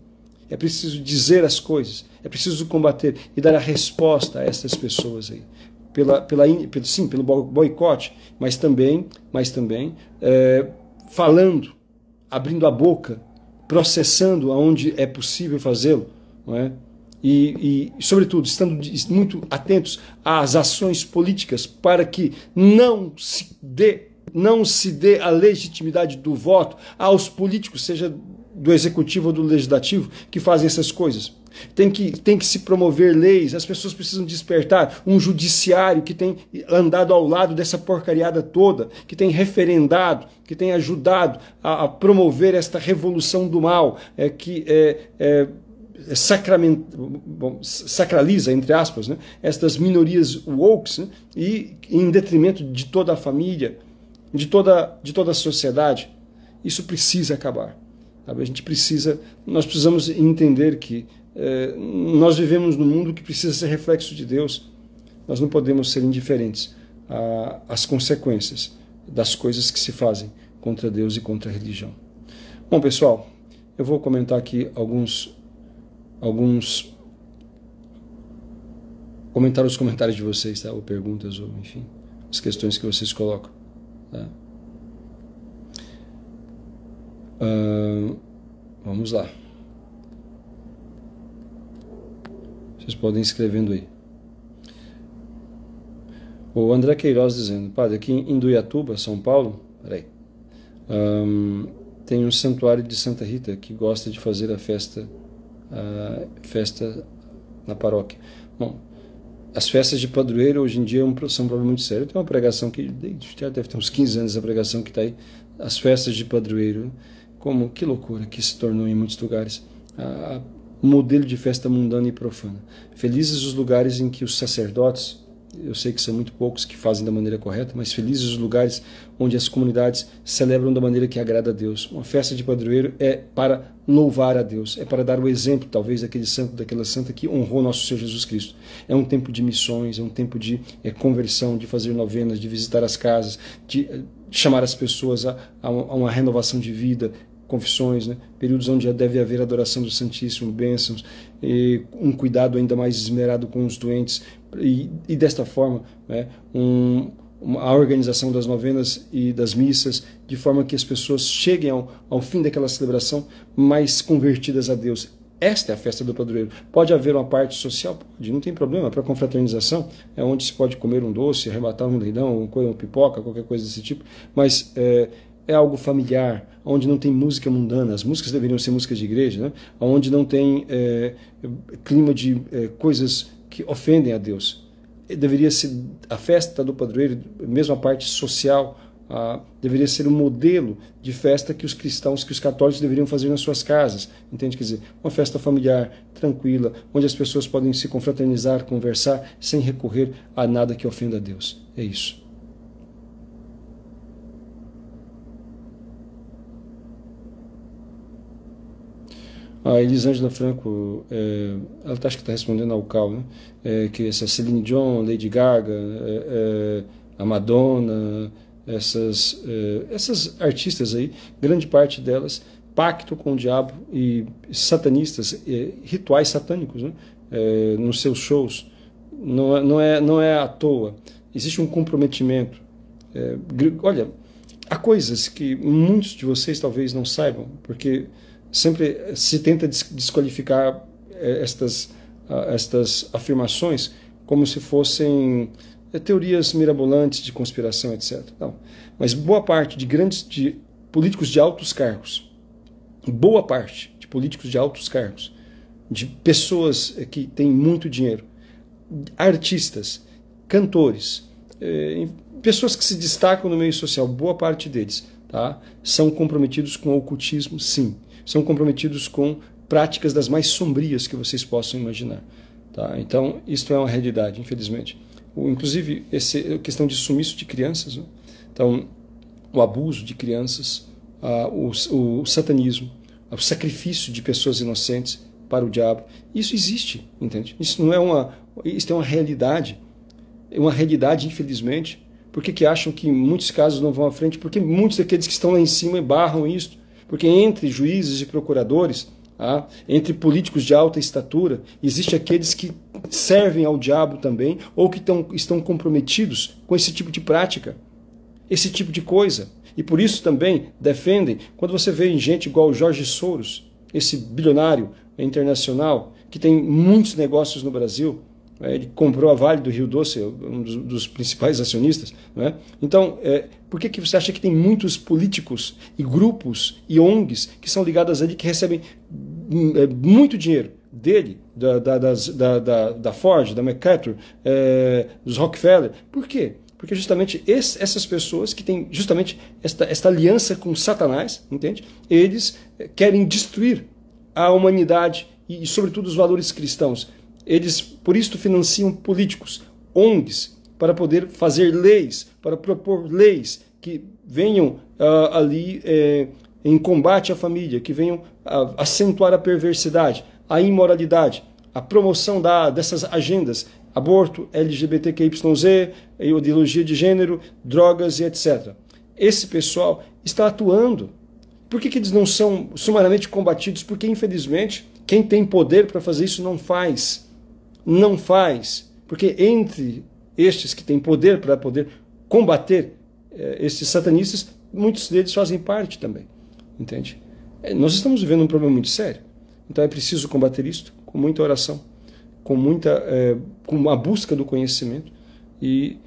É preciso dizer as coisas. É preciso combater e dar a resposta a essas pessoas aí pela, pela pelo, sim, pelo boicote, mas também, mas também é, falando, abrindo a boca, processando aonde é possível fazê-lo, não é? E, e, sobretudo, estando muito atentos às ações políticas para que não se dê, não se dê a legitimidade do voto aos políticos, seja do executivo ou do legislativo, que fazem essas coisas. Tem que, tem que se promover leis, as pessoas precisam despertar um judiciário que tem andado ao lado dessa porcariada toda, que tem referendado, que tem ajudado a, a promover esta revolução do mal, é, que é, é, é Sacrament... Bom, sacraliza, entre aspas, né, estas minorias woke né, e em detrimento de toda a família, de toda, de toda a sociedade. Isso precisa acabar. A gente precisa, nós precisamos entender que eh, nós vivemos num mundo que precisa ser reflexo de Deus. Nós não podemos ser indiferentes às consequências das coisas que se fazem contra Deus e contra a religião. Bom, pessoal, eu vou comentar aqui alguns alguns comentar os comentários de vocês, tá? Ou perguntas ou enfim, as questões que vocês colocam. Tá? Uh, vamos lá. Vocês podem ir escrevendo aí. O André Queiroz dizendo, padre, aqui em Duiatuba, São Paulo, peraí, um, tem um santuário de Santa Rita que gosta de fazer a festa, a festa na paróquia. Bom, as festas de padroeiro hoje em dia é são um problema muito sério. Tem uma pregação que já deve ter uns 15 anos a pregação que está aí. As festas de padroeiro, como que loucura que se tornou em muitos lugares. A, um modelo de festa mundana e profana. Felizes os lugares em que os sacerdotes, eu sei que são muito poucos que fazem da maneira correta, mas felizes os lugares onde as comunidades celebram da maneira que agrada a Deus. Uma festa de padroeiro é para louvar a Deus, é para dar o exemplo, talvez, daquele santo, daquela santa que honrou nosso Senhor Jesus Cristo. É um tempo de missões, é um tempo de é, conversão, de fazer novenas, de visitar as casas, de eh, chamar as pessoas a, a, uma renovação de vida, confissões, né? períodos onde deve haver adoração do Santíssimo, bênçãos, um cuidado ainda mais esmerado com os doentes, e, e desta forma, né? um, a organização das novenas e das missas, de forma que as pessoas cheguem ao, ao fim daquela celebração mais convertidas a Deus. Esta é a festa do padroeiro. Pode haver uma parte social? Pode, não tem problema. Para confraternização, é onde se pode comer um doce, arrebatar um leilão, uma pipoca, qualquer coisa desse tipo. Mas é, é algo familiar, onde não tem música mundana, as músicas deveriam ser músicas de igreja, né? onde não tem é, clima de é, coisas que ofendem a Deus. Deveria ser a festa do padroeiro, mesmo a parte social, deveria ser um modelo de festa que os cristãos, que os católicos deveriam fazer nas suas casas, entende? Quer dizer, uma festa familiar, tranquila, onde as pessoas podem se confraternizar, conversar, sem recorrer a nada que ofenda a Deus. É isso. A Elisângela Franco, é, ela tá, acho que está respondendo ao Cal, né? É, que essa Celine Dion, Lady Gaga, é, é a Madonna, essas, é, essas artistas aí, grande parte delas pacto com o diabo e satanistas, é, rituais satânicos né? nos seus shows. Não, não, é, não é à toa. Existe um comprometimento. olha, há coisas que muitos de vocês talvez não saibam, porque sempre se tenta desqualificar eh, estas, ah, estas afirmações como se fossem eh, teorias mirabolantes de conspiração, etc. Não. Mas boa parte de grandes de políticos de altos cargos, boa parte de políticos de altos cargos, de pessoas eh, que têm muito dinheiro, artistas, cantores, pessoas que se destacam no meio social, boa parte deles, tá? são comprometidos com o ocultismo, sim são comprometidos com práticas das mais sombrias que vocês possam imaginar. Tá? Então, isto é uma realidade, infelizmente. O, inclusive, esse, a questão de sumiço de crianças, né? então, o abuso de crianças, a, o, o, satanismo, o sacrifício de pessoas inocentes para o diabo, isso existe, entende? Isso não é uma, isso é uma realidade, é uma realidade, infelizmente. Por que, acham que em muitos casos não vão à frente? Porque muitos daqueles que estão lá em cima barram isso porque entre juízes e procuradores, ah, entre políticos de alta estatura, existe aqueles que servem ao diabo também, ou que tão, estão comprometidos com esse tipo de prática, esse tipo de coisa. E por isso também defendem, quando você vê gente igual o Jorge Soros, esse bilionário internacional, que tem muitos negócios no Brasil, é, ele comprou a Vale do Rio Doce, um dos, dos principais acionistas. Né? Então, é, por que, que você acha que tem muitos políticos e grupos e ONGs que são ligadas ali que recebem hum, é, muito dinheiro dele, da, da, das, da, da, da, Ford, da MacArthur, é, dos Rockefeller? Por quê? Porque justamente esse, essas pessoas que têm justamente esta, esta aliança com Satanás, entende? Eles é, querem destruir a humanidade e, e sobretudo, os valores cristãos eles, por isso, financiam políticos, ONGs, para poder fazer leis, para propor leis que venham ah, ali eh, em combate à família, que venham acentuar a perversidade, a imoralidade, a promoção da, dessas agendas, aborto, LGBTQYZ, ideologia de gênero, drogas e etc. Esse pessoal está atuando. Por que, que eles não são sumariamente combatidos? Porque, infelizmente, quem tem poder para fazer isso não faz não faz, porque entre estes que têm poder para poder combater eh, esses satanistas, muitos deles fazem parte também, entende? Eh, nós estamos vivendo um problema muito sério, então é preciso combater isto com muita oração, com muita, eh, com a busca do conhecimento e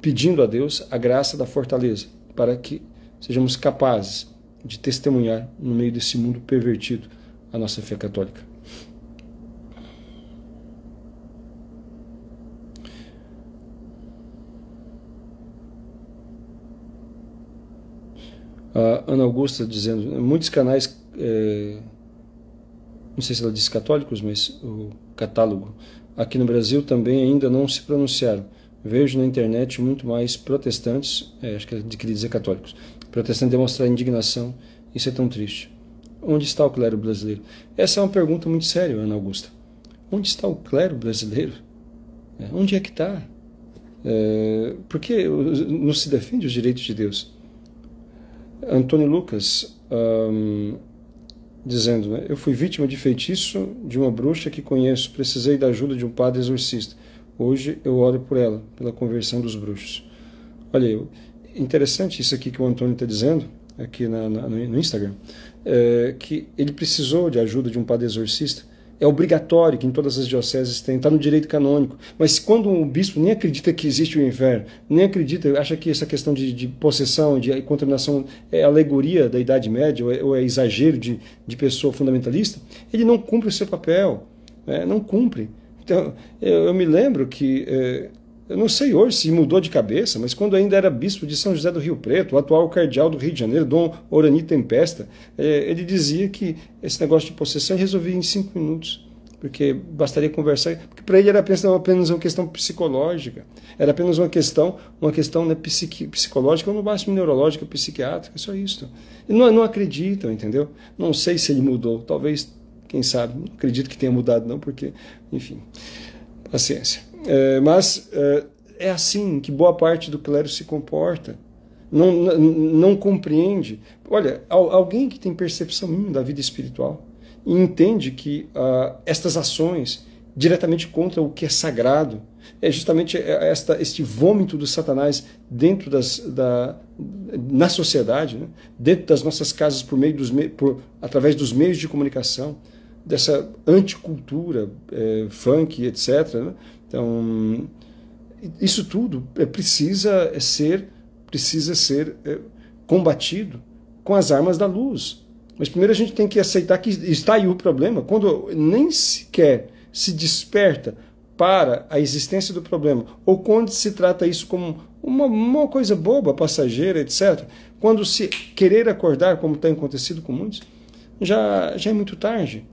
pedindo a Deus a graça da fortaleza para que sejamos capazes de testemunhar no meio desse mundo pervertido a nossa fé católica. A Ana Augusta dizendo, muitos canais, é, não sei se ela disse católicos, mas o catálogo, aqui no Brasil também ainda não se pronunciaram. Vejo na internet muito mais protestantes, é, acho que é ela queria dizer católicos, protestantes demonstrar indignação, isso é tão triste. Onde está o clero brasileiro? Essa é uma pergunta muito séria, Ana Augusta. Onde está o clero brasileiro? É, onde é que está? É, por que não se defende os direitos de Deus? Antônio Lucas, um, dizendo, né, eu fui vítima de feitiço de uma bruxa que conheço, precisei da ajuda de um padre exorcista. Hoje eu oro por ela, pela conversão dos bruxos. Olha, interessante isso aqui que o Antônio está dizendo, aqui na, na, no Instagram, é, que ele precisou de ajuda de um padre exorcista é obrigatório que em todas as dioceses tem, está no direito canônico. Mas quando o bispo nem acredita que existe o inferno, nem acredita, acha que essa questão de, de possessão, de contaminação é alegoria da Idade Média ou é, ou é exagero de, de pessoa fundamentalista, ele não cumpre o seu papel, né? não cumpre. Então, eu, eu me lembro que é, eu não sei hoje se mudou de cabeça, mas quando ainda era bispo de São José do Rio Preto, o atual cardeal do Rio de Janeiro, Dom Orani Tempesta, eh, ele dizia que esse negócio de possessão resolvia em cinco minutos, porque bastaria conversar. Porque para ele era apenas uma questão psicológica, era apenas uma questão, uma questão né, psiqui, psicológica, ou no máximo neurológica, psiquiátrica, só isso. E não, não acreditam, entendeu? Não sei se ele mudou, talvez, quem sabe, não acredito que tenha mudado, não, porque, enfim, paciência. É, mas é, é assim que boa parte do clero se comporta. Não, não, não compreende. Olha, alguém que tem percepção da vida espiritual e entende que ah, estas ações diretamente contra o que é sagrado é justamente é, é esta, este vômito do Satanás dentro das, da, na sociedade, né? dentro das nossas casas, por meio dos, por, através dos meios de comunicação, dessa anticultura, é, funk, etc., né? Então, isso tudo é, precisa é ser, precisa ser é, combatido com as armas da luz. Mas primeiro a gente tem que aceitar que está aí o problema. Quando nem sequer se desperta para a existência do problema, ou quando se trata isso como uma, uma coisa boba, passageira, etc., quando se querer acordar, como tem acontecido com muitos, já, já é muito tarde.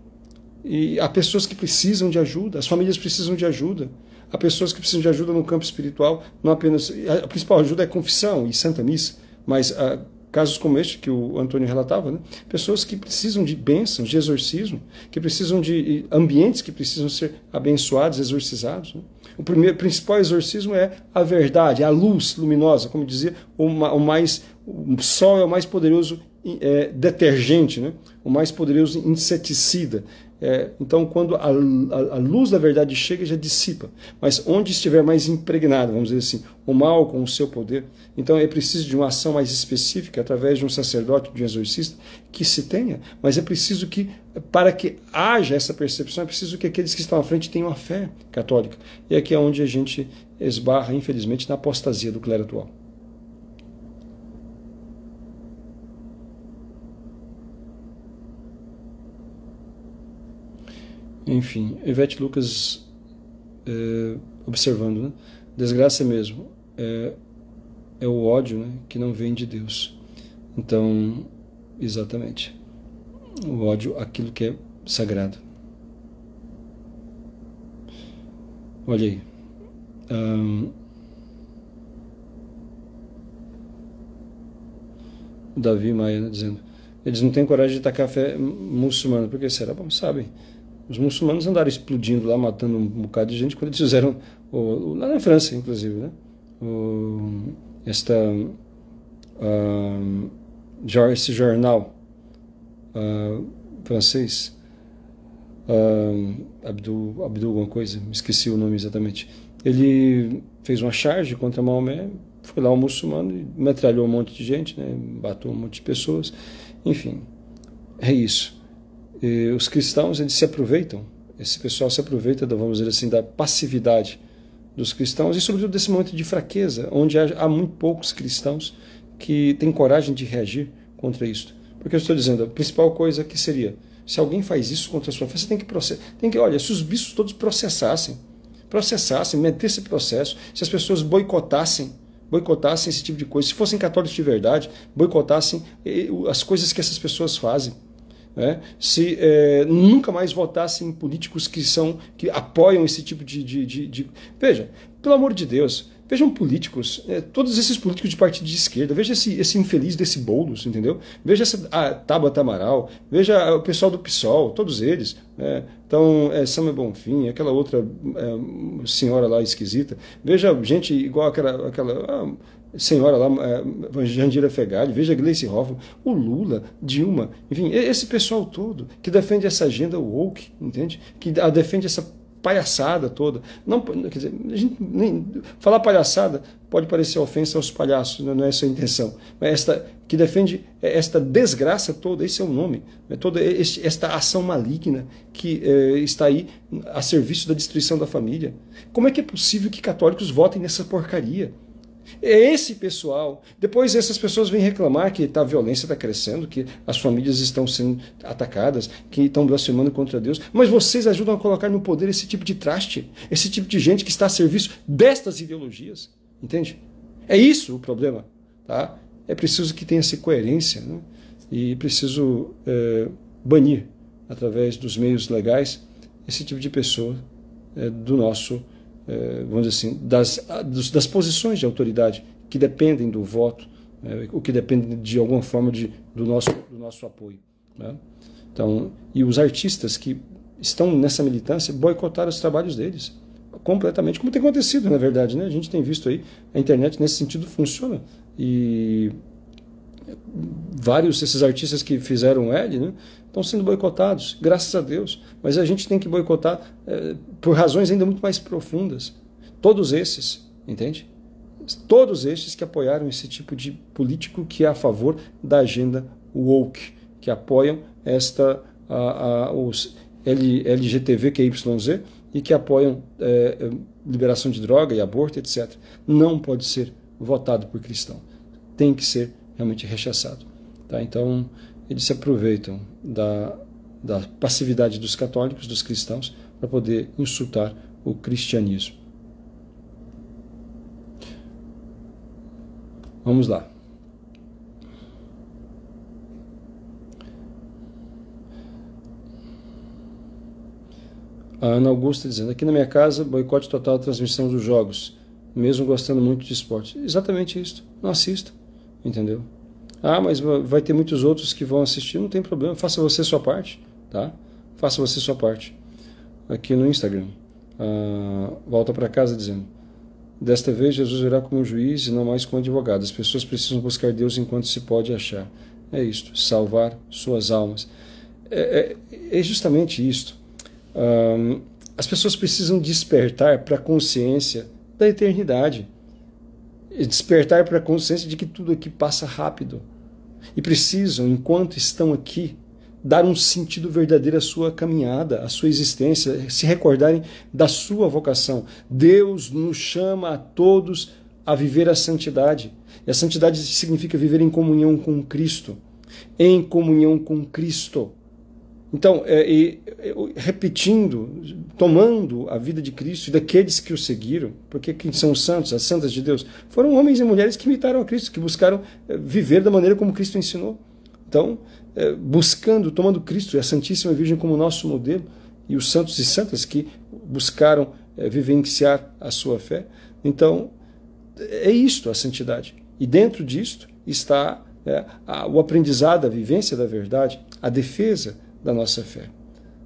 E há pessoas que precisam de ajuda, as famílias precisam de ajuda a pessoas que precisam de ajuda no campo espiritual, não apenas. A principal ajuda é confissão e Santa Missa, mas ah, casos como este que o Antônio relatava, né? pessoas que precisam de bênçãos, de exorcismo, que precisam de ambientes que precisam ser abençoados, exorcizados. Né? O primeiro, principal exorcismo é a verdade, a luz luminosa, como dizia, o, mais, o sol é o mais poderoso é, detergente, né? o mais poderoso inseticida. É, então, quando a, a, a, luz da verdade chega, já dissipa. Mas onde estiver mais impregnado, vamos dizer assim, o mal com o seu poder, então é preciso de uma ação mais específica, através de um sacerdote, de um exorcista, que se tenha. Mas é preciso que, para que haja essa percepção, é preciso que aqueles que estão à frente tenham a fé católica. E aqui é onde a gente esbarra, infelizmente, na apostasia do clero atual. Enfim, Ivete Lucas é, observando, né? Desgraça é mesmo. É, é o ódio né, que não vem de Deus. Então, exatamente. O ódio, aquilo que é sagrado. Olha aí. Um, ah, Davi Maia né, dizendo: eles não têm coragem de atacar a fé muçulmana, porque será? Bom, sabem os muçulmanos andaram explodindo lá, matando um bocado de gente quando eles fizeram, o, lá na França, inclusive, né? O, esta, um, esse jornal uh, francês, uh, Abdul, Abdul alguma coisa, esqueci o nome exatamente, ele fez uma charge contra Maomé, foi lá um muçulmano e metralhou um monte de gente, né? bateu um monte de pessoas, enfim, é isso. E os cristãos eles se aproveitam, esse pessoal se aproveita, vamos dizer assim, da passividade dos cristãos e sobretudo desse momento de fraqueza, onde há, há muito poucos cristãos que têm coragem de reagir contra isso. Porque eu estou dizendo, a principal coisa que seria, se alguém faz isso contra a sua fé, você tem que processar, tem que, olha, se os bispos todos processassem, processassem, metessem processo, se as pessoas boicotassem, boicotassem esse tipo de coisa, se fossem católicos de verdade, boicotassem eh, as coisas que essas pessoas fazem né, se é, nunca mais votassem políticos que são que apoiam esse tipo de, de, de, de... veja pelo amor de Deus Vejam políticos, é, todos esses políticos de partido de esquerda, veja esse, esse infeliz desse Boulos, entendeu? Veja essa a Tabata Tamaral veja o pessoal do PSOL, todos eles. É, então, é, Samuel Bonfim, aquela outra é, senhora lá esquisita. Veja gente igual aquela, aquela ah, senhora lá, é, Jandira Fegali, veja Gleice Hoffmann, o Lula, Dilma, enfim, esse pessoal todo que defende essa agenda woke, entende? Que a defende essa palhaçada toda. Não, quer dizer, nem, falar palhaçada pode parecer ofensa aos palhaços, não é essa a intenção. Mas esta que defende é esta desgraça toda, esse é o nome, é toda este, esta ação maligna que eh, está aí a serviço da destruição da família. Como é que é possível que católicos votem nessa porcaria? É esse pessoal. Depois essas pessoas vêm reclamar que tá, a violência está crescendo, que as famílias estão sendo atacadas, que estão blasfemando contra Deus. Mas vocês ajudam a colocar no poder esse tipo de traste, esse tipo de gente que está a serviço destas ideologias. Entende? É isso o problema. Tá? É preciso que tenha-se coerência né? e preciso é, banir, através dos meios legais, esse tipo de pessoa é, do nosso é, vamos dizer assim, das, das posições de autoridade que dependem do voto, é, o que depende de alguma forma de, do, nosso, do nosso apoio. Né? Então, e os artistas que estão nessa militância boicotaram os trabalhos deles completamente, como tem acontecido, na verdade. Né? A gente tem visto aí, a internet nesse sentido funciona. E vários esses artistas que fizeram L, né, estão sendo boicotados, graças a Deus. Mas a gente tem que boicotar é, por razões ainda muito mais profundas. Todos esses, entende? Todos esses que apoiaram esse tipo de político que é a favor da agenda woke, que apoiam esta a, a, os L, LGTV, que é YZ, e que apoiam é, liberação de droga e aborto, etc. Não pode ser votado por cristão. Tem que ser realmente rechaçado. Tá? Então, eles se aproveitam da, da passividade dos católicos, dos cristãos, para poder insultar o cristianismo. Vamos lá. A Ana Augusta dizendo: Aqui na minha casa, boicote total à transmissão dos jogos, mesmo gostando muito de esporte. Exatamente isso. Não assista entendeu? Ah, mas vai ter muitos outros que vão assistir, não tem problema, faça você sua parte, tá? Faça você sua parte. Aqui no Instagram. Ah, volta para casa dizendo: Desta vez Jesus virá como juiz e não mais como advogado. As pessoas precisam buscar Deus enquanto se pode achar. É isto, salvar suas almas. É, é, é justamente isto. Ah, as pessoas precisam despertar para a consciência da eternidade despertar para a consciência de que tudo aqui passa rápido e precisam, enquanto estão aqui, dar um sentido verdadeiro à sua caminhada, à sua existência, se recordarem da sua vocação. Deus nos chama a todos a viver a santidade. E a santidade significa viver em comunhão com Cristo. Em comunhão com Cristo. Então, é, é, repetindo, tomando a vida de Cristo e daqueles que o seguiram, porque quem são os santos, as santas de Deus, foram homens e mulheres que imitaram a Cristo, que buscaram é, viver da maneira como Cristo ensinou. Então, é, buscando, tomando Cristo e a Santíssima Virgem como nosso modelo, e os santos e santas que buscaram é, vivenciar a sua fé. Então, é isto a santidade. E dentro disto está a, o aprendizado, a vivência da verdade, a defesa da nossa fé.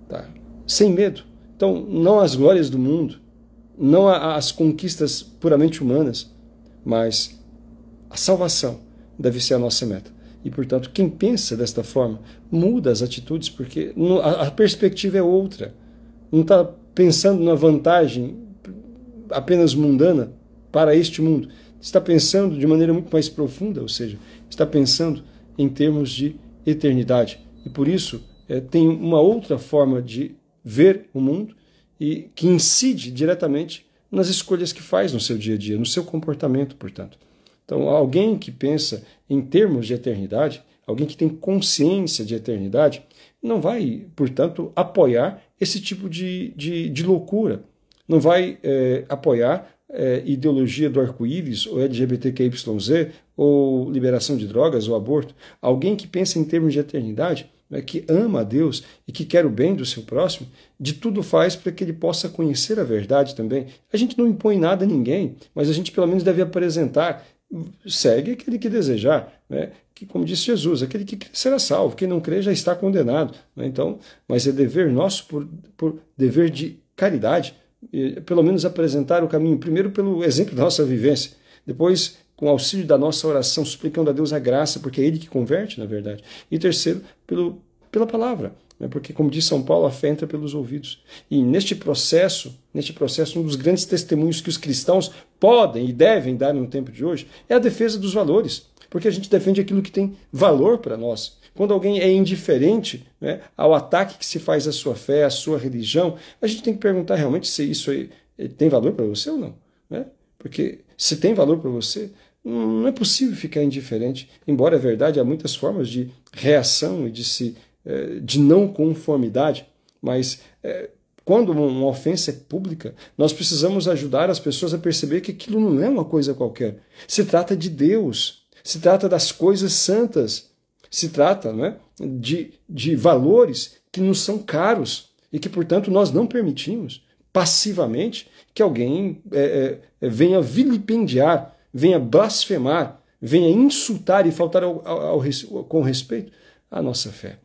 Tá? Sem medo. Então, não as glórias do mundo, não as conquistas puramente humanas, mas a salvação deve ser a nossa meta. E, portanto, quem pensa desta forma muda as atitudes, porque a perspectiva é outra. Não está pensando na vantagem apenas mundana para este mundo. Está pensando de maneira muito mais profunda, ou seja, está pensando em termos de eternidade. E por isso, é, tem uma outra forma de ver o mundo e que incide diretamente nas escolhas que faz no seu dia a dia, no seu comportamento, portanto. Então, alguém que pensa em termos de eternidade, alguém que tem consciência de eternidade, não vai, portanto, apoiar esse tipo de, de, de loucura. Não vai é, apoiar é, ideologia do arco-íris, ou LGBTQYZ, ou liberação de drogas, ou aborto. Alguém que pensa em termos de eternidade né, que ama a Deus e que quer o bem do seu próximo, de tudo faz para que ele possa conhecer a verdade também. A gente não impõe nada a ninguém, mas a gente pelo menos deve apresentar. Segue aquele que desejar, né? que, como disse Jesus, aquele que será salvo, quem não crê já está condenado. Né? Então, mas é dever nosso, por, por dever de caridade, pelo menos apresentar o caminho, primeiro pelo exemplo da nossa vivência, depois com auxílio da nossa oração, suplicando a Deus a graça, porque é Ele que converte, na verdade. E terceiro, pelo, pela palavra, né? porque, como diz São Paulo, a fé entra pelos ouvidos. E neste processo, neste processo, um dos grandes testemunhos que os cristãos podem e devem dar no tempo de hoje é a defesa dos valores, porque a gente defende aquilo que tem valor para nós. Quando alguém é indiferente né, ao ataque que se faz à sua fé, à sua religião, a gente tem que perguntar realmente se isso aí eh, tem valor para você ou não. Né? Porque se tem valor para você, não é possível ficar indiferente, embora é verdade, há muitas formas de reação e de, se, eh, de não conformidade, mas eh, quando uma ofensa é pública, nós precisamos ajudar as pessoas a perceber que aquilo não é uma coisa qualquer. Se trata de Deus, se trata das coisas santas, se trata né, de, de valores que nos são caros e que, portanto, nós não permitimos passivamente que alguém é, é, venha vilipendiar venha blasfemar, venha insultar e faltar ao, ao, ao, com respeito à nossa fé.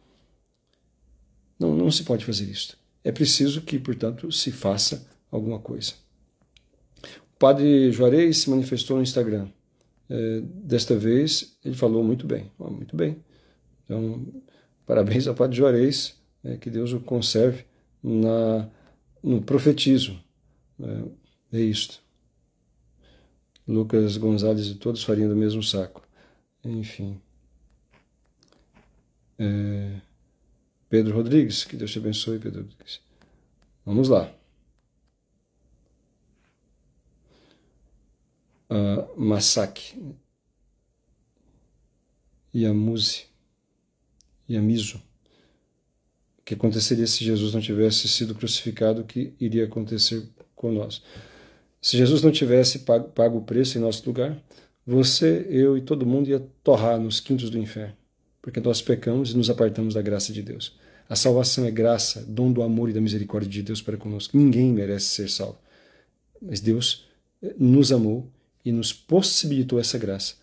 Não, não se pode fazer isso. É preciso que, portanto, se faça alguma coisa. O padre Juarez se manifestou no Instagram. É, desta vez ele falou muito bem. Oh, muito bem. Então, parabéns ao padre Juarez, é, que Deus o conserve na, no profetismo. É, é isto. Lucas Gonzalez e todos fariam do mesmo saco. Enfim. É... Pedro Rodrigues, que Deus te abençoe, Pedro Rodrigues. Vamos lá. Uh, e a Miso. O que aconteceria se Jesus não tivesse sido crucificado? O que iria acontecer com nós? Se Jesus não tivesse pago, o preço em nosso lugar, você, eu e todo mundo ia torrar nos quintos do inferno, porque nós pecamos e nos apartamos da graça de Deus. A salvação é graça, dom do amor e da misericórdia de Deus para conosco. Ninguém merece ser salvo. Mas Deus eh, nos amou e nos possibilitou essa graça.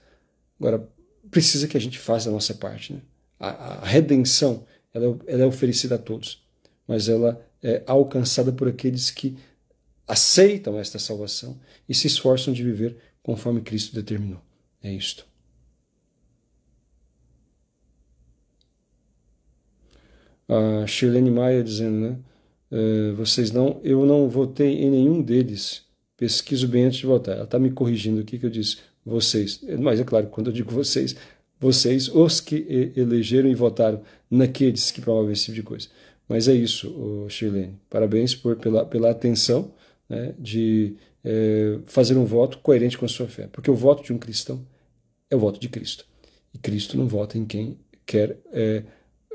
Agora, precisa que a gente faça a nossa parte. Né? A, a redenção ela, é ela, é oferecida a todos, mas ela é alcançada por aqueles que aceitam esta salvação e se esforçam de viver conforme Cristo determinou. É isto. A Shirlene Maia dizendo, né? É, vocês não, eu não votei em nenhum deles. Pesquiso bem antes de votar. Ela está me corrigindo aqui que eu disse vocês. Mas é claro, quando eu digo vocês, vocês, os que elegeram e votaram naqueles que promovem esse tipo de coisa. Mas é isso, Shirlene. Parabéns por, pela, pela atenção né, de é, fazer um voto coerente com a sua fé. Porque o voto de um cristão é o voto de Cristo. E Cristo não vota em quem quer é,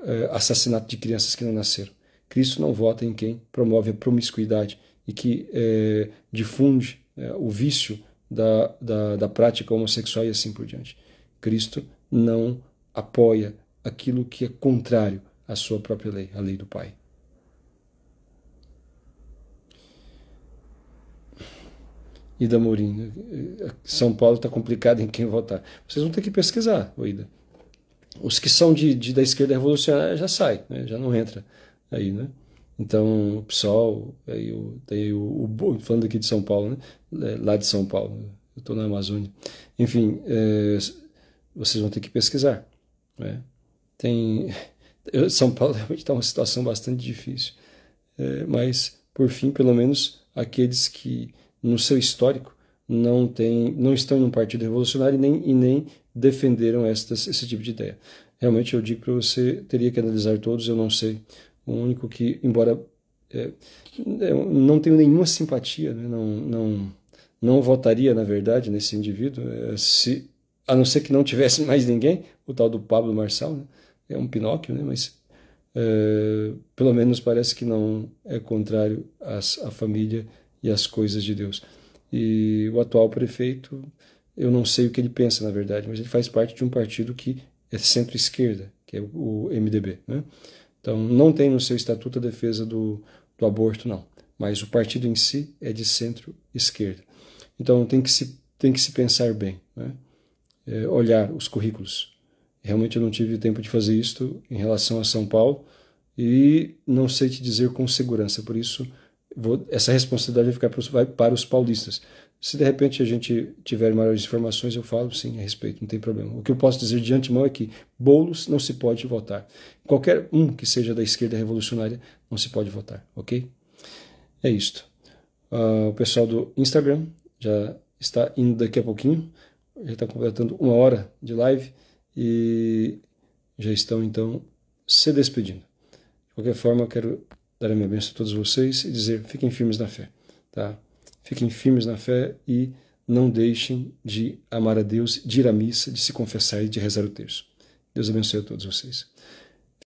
é, assassinato de crianças que não nasceram. Cristo não vota em quem promove a promiscuidade e que é, difunde né, o vício da, da, da prática homossexual e assim por diante. Cristo não apoia aquilo que é contrário à sua própria lei, a lei do Pai. Ida Morim. São Paulo está complicado em quem votar. Vocês vão ter que pesquisar, Ida. Os que são de, de, da esquerda revolucionária já sai, né? já não entra aí, né? Então, o PSOL, aí o, daí o, o, falando aqui de São Paulo, né? É, lá de São Paulo, né? eu estou na Amazônia. Enfim, é, vocês vão ter que pesquisar. Né? Tem, São Paulo realmente está uma situação bastante difícil, é, mas, por fim, pelo menos aqueles que no seu histórico, não, tem, não estão em um partido revolucionário e nem, e nem defenderam estas, esse tipo de ideia. Realmente, eu digo para você, teria que analisar todos, eu não sei. O único que, embora é, é não tenho nenhuma simpatia, né? não, não, não votaria, na verdade, nesse indivíduo, é, se, a não ser que não tivesse mais ninguém, o tal do Pablo Marçal, né? é um Pinóquio, né? mas é, pelo menos parece que não é contrário às, à família e as coisas de Deus. E o atual prefeito, eu não sei o que ele pensa, na verdade, mas ele faz parte de um partido que é centro-esquerda, que é o MDB. Né? Então, não tem no seu estatuto a defesa do, do aborto, não. Mas o partido em si é de centro-esquerda. Então, tem que se, tem que se pensar bem, né? é, olhar os currículos. Realmente eu não tive tempo de fazer isto em relação a São Paulo e não sei te dizer com segurança, por isso vou, essa responsabilidade vai ficar para os, vai para os paulistas. Se de repente a gente tiver maiores informações, eu falo sim a respeito, não tem problema. O que eu posso dizer de antemão é que bolos não se pode votar. Qualquer um que seja da esquerda revolucionária não se pode votar, ok? É isto. Uh, o pessoal do Instagram já está indo daqui a pouquinho, já está completando uma hora de live e já estão então se despedindo. De qualquer forma, eu quero dar a minha bênção a todos vocês e dizer: fiquem firmes na fé, tá? Fiquem firmes na fé e não deixem de amar a Deus, de ir à missa, de se confessar e de rezar o terço. Deus abençoe a todos vocês.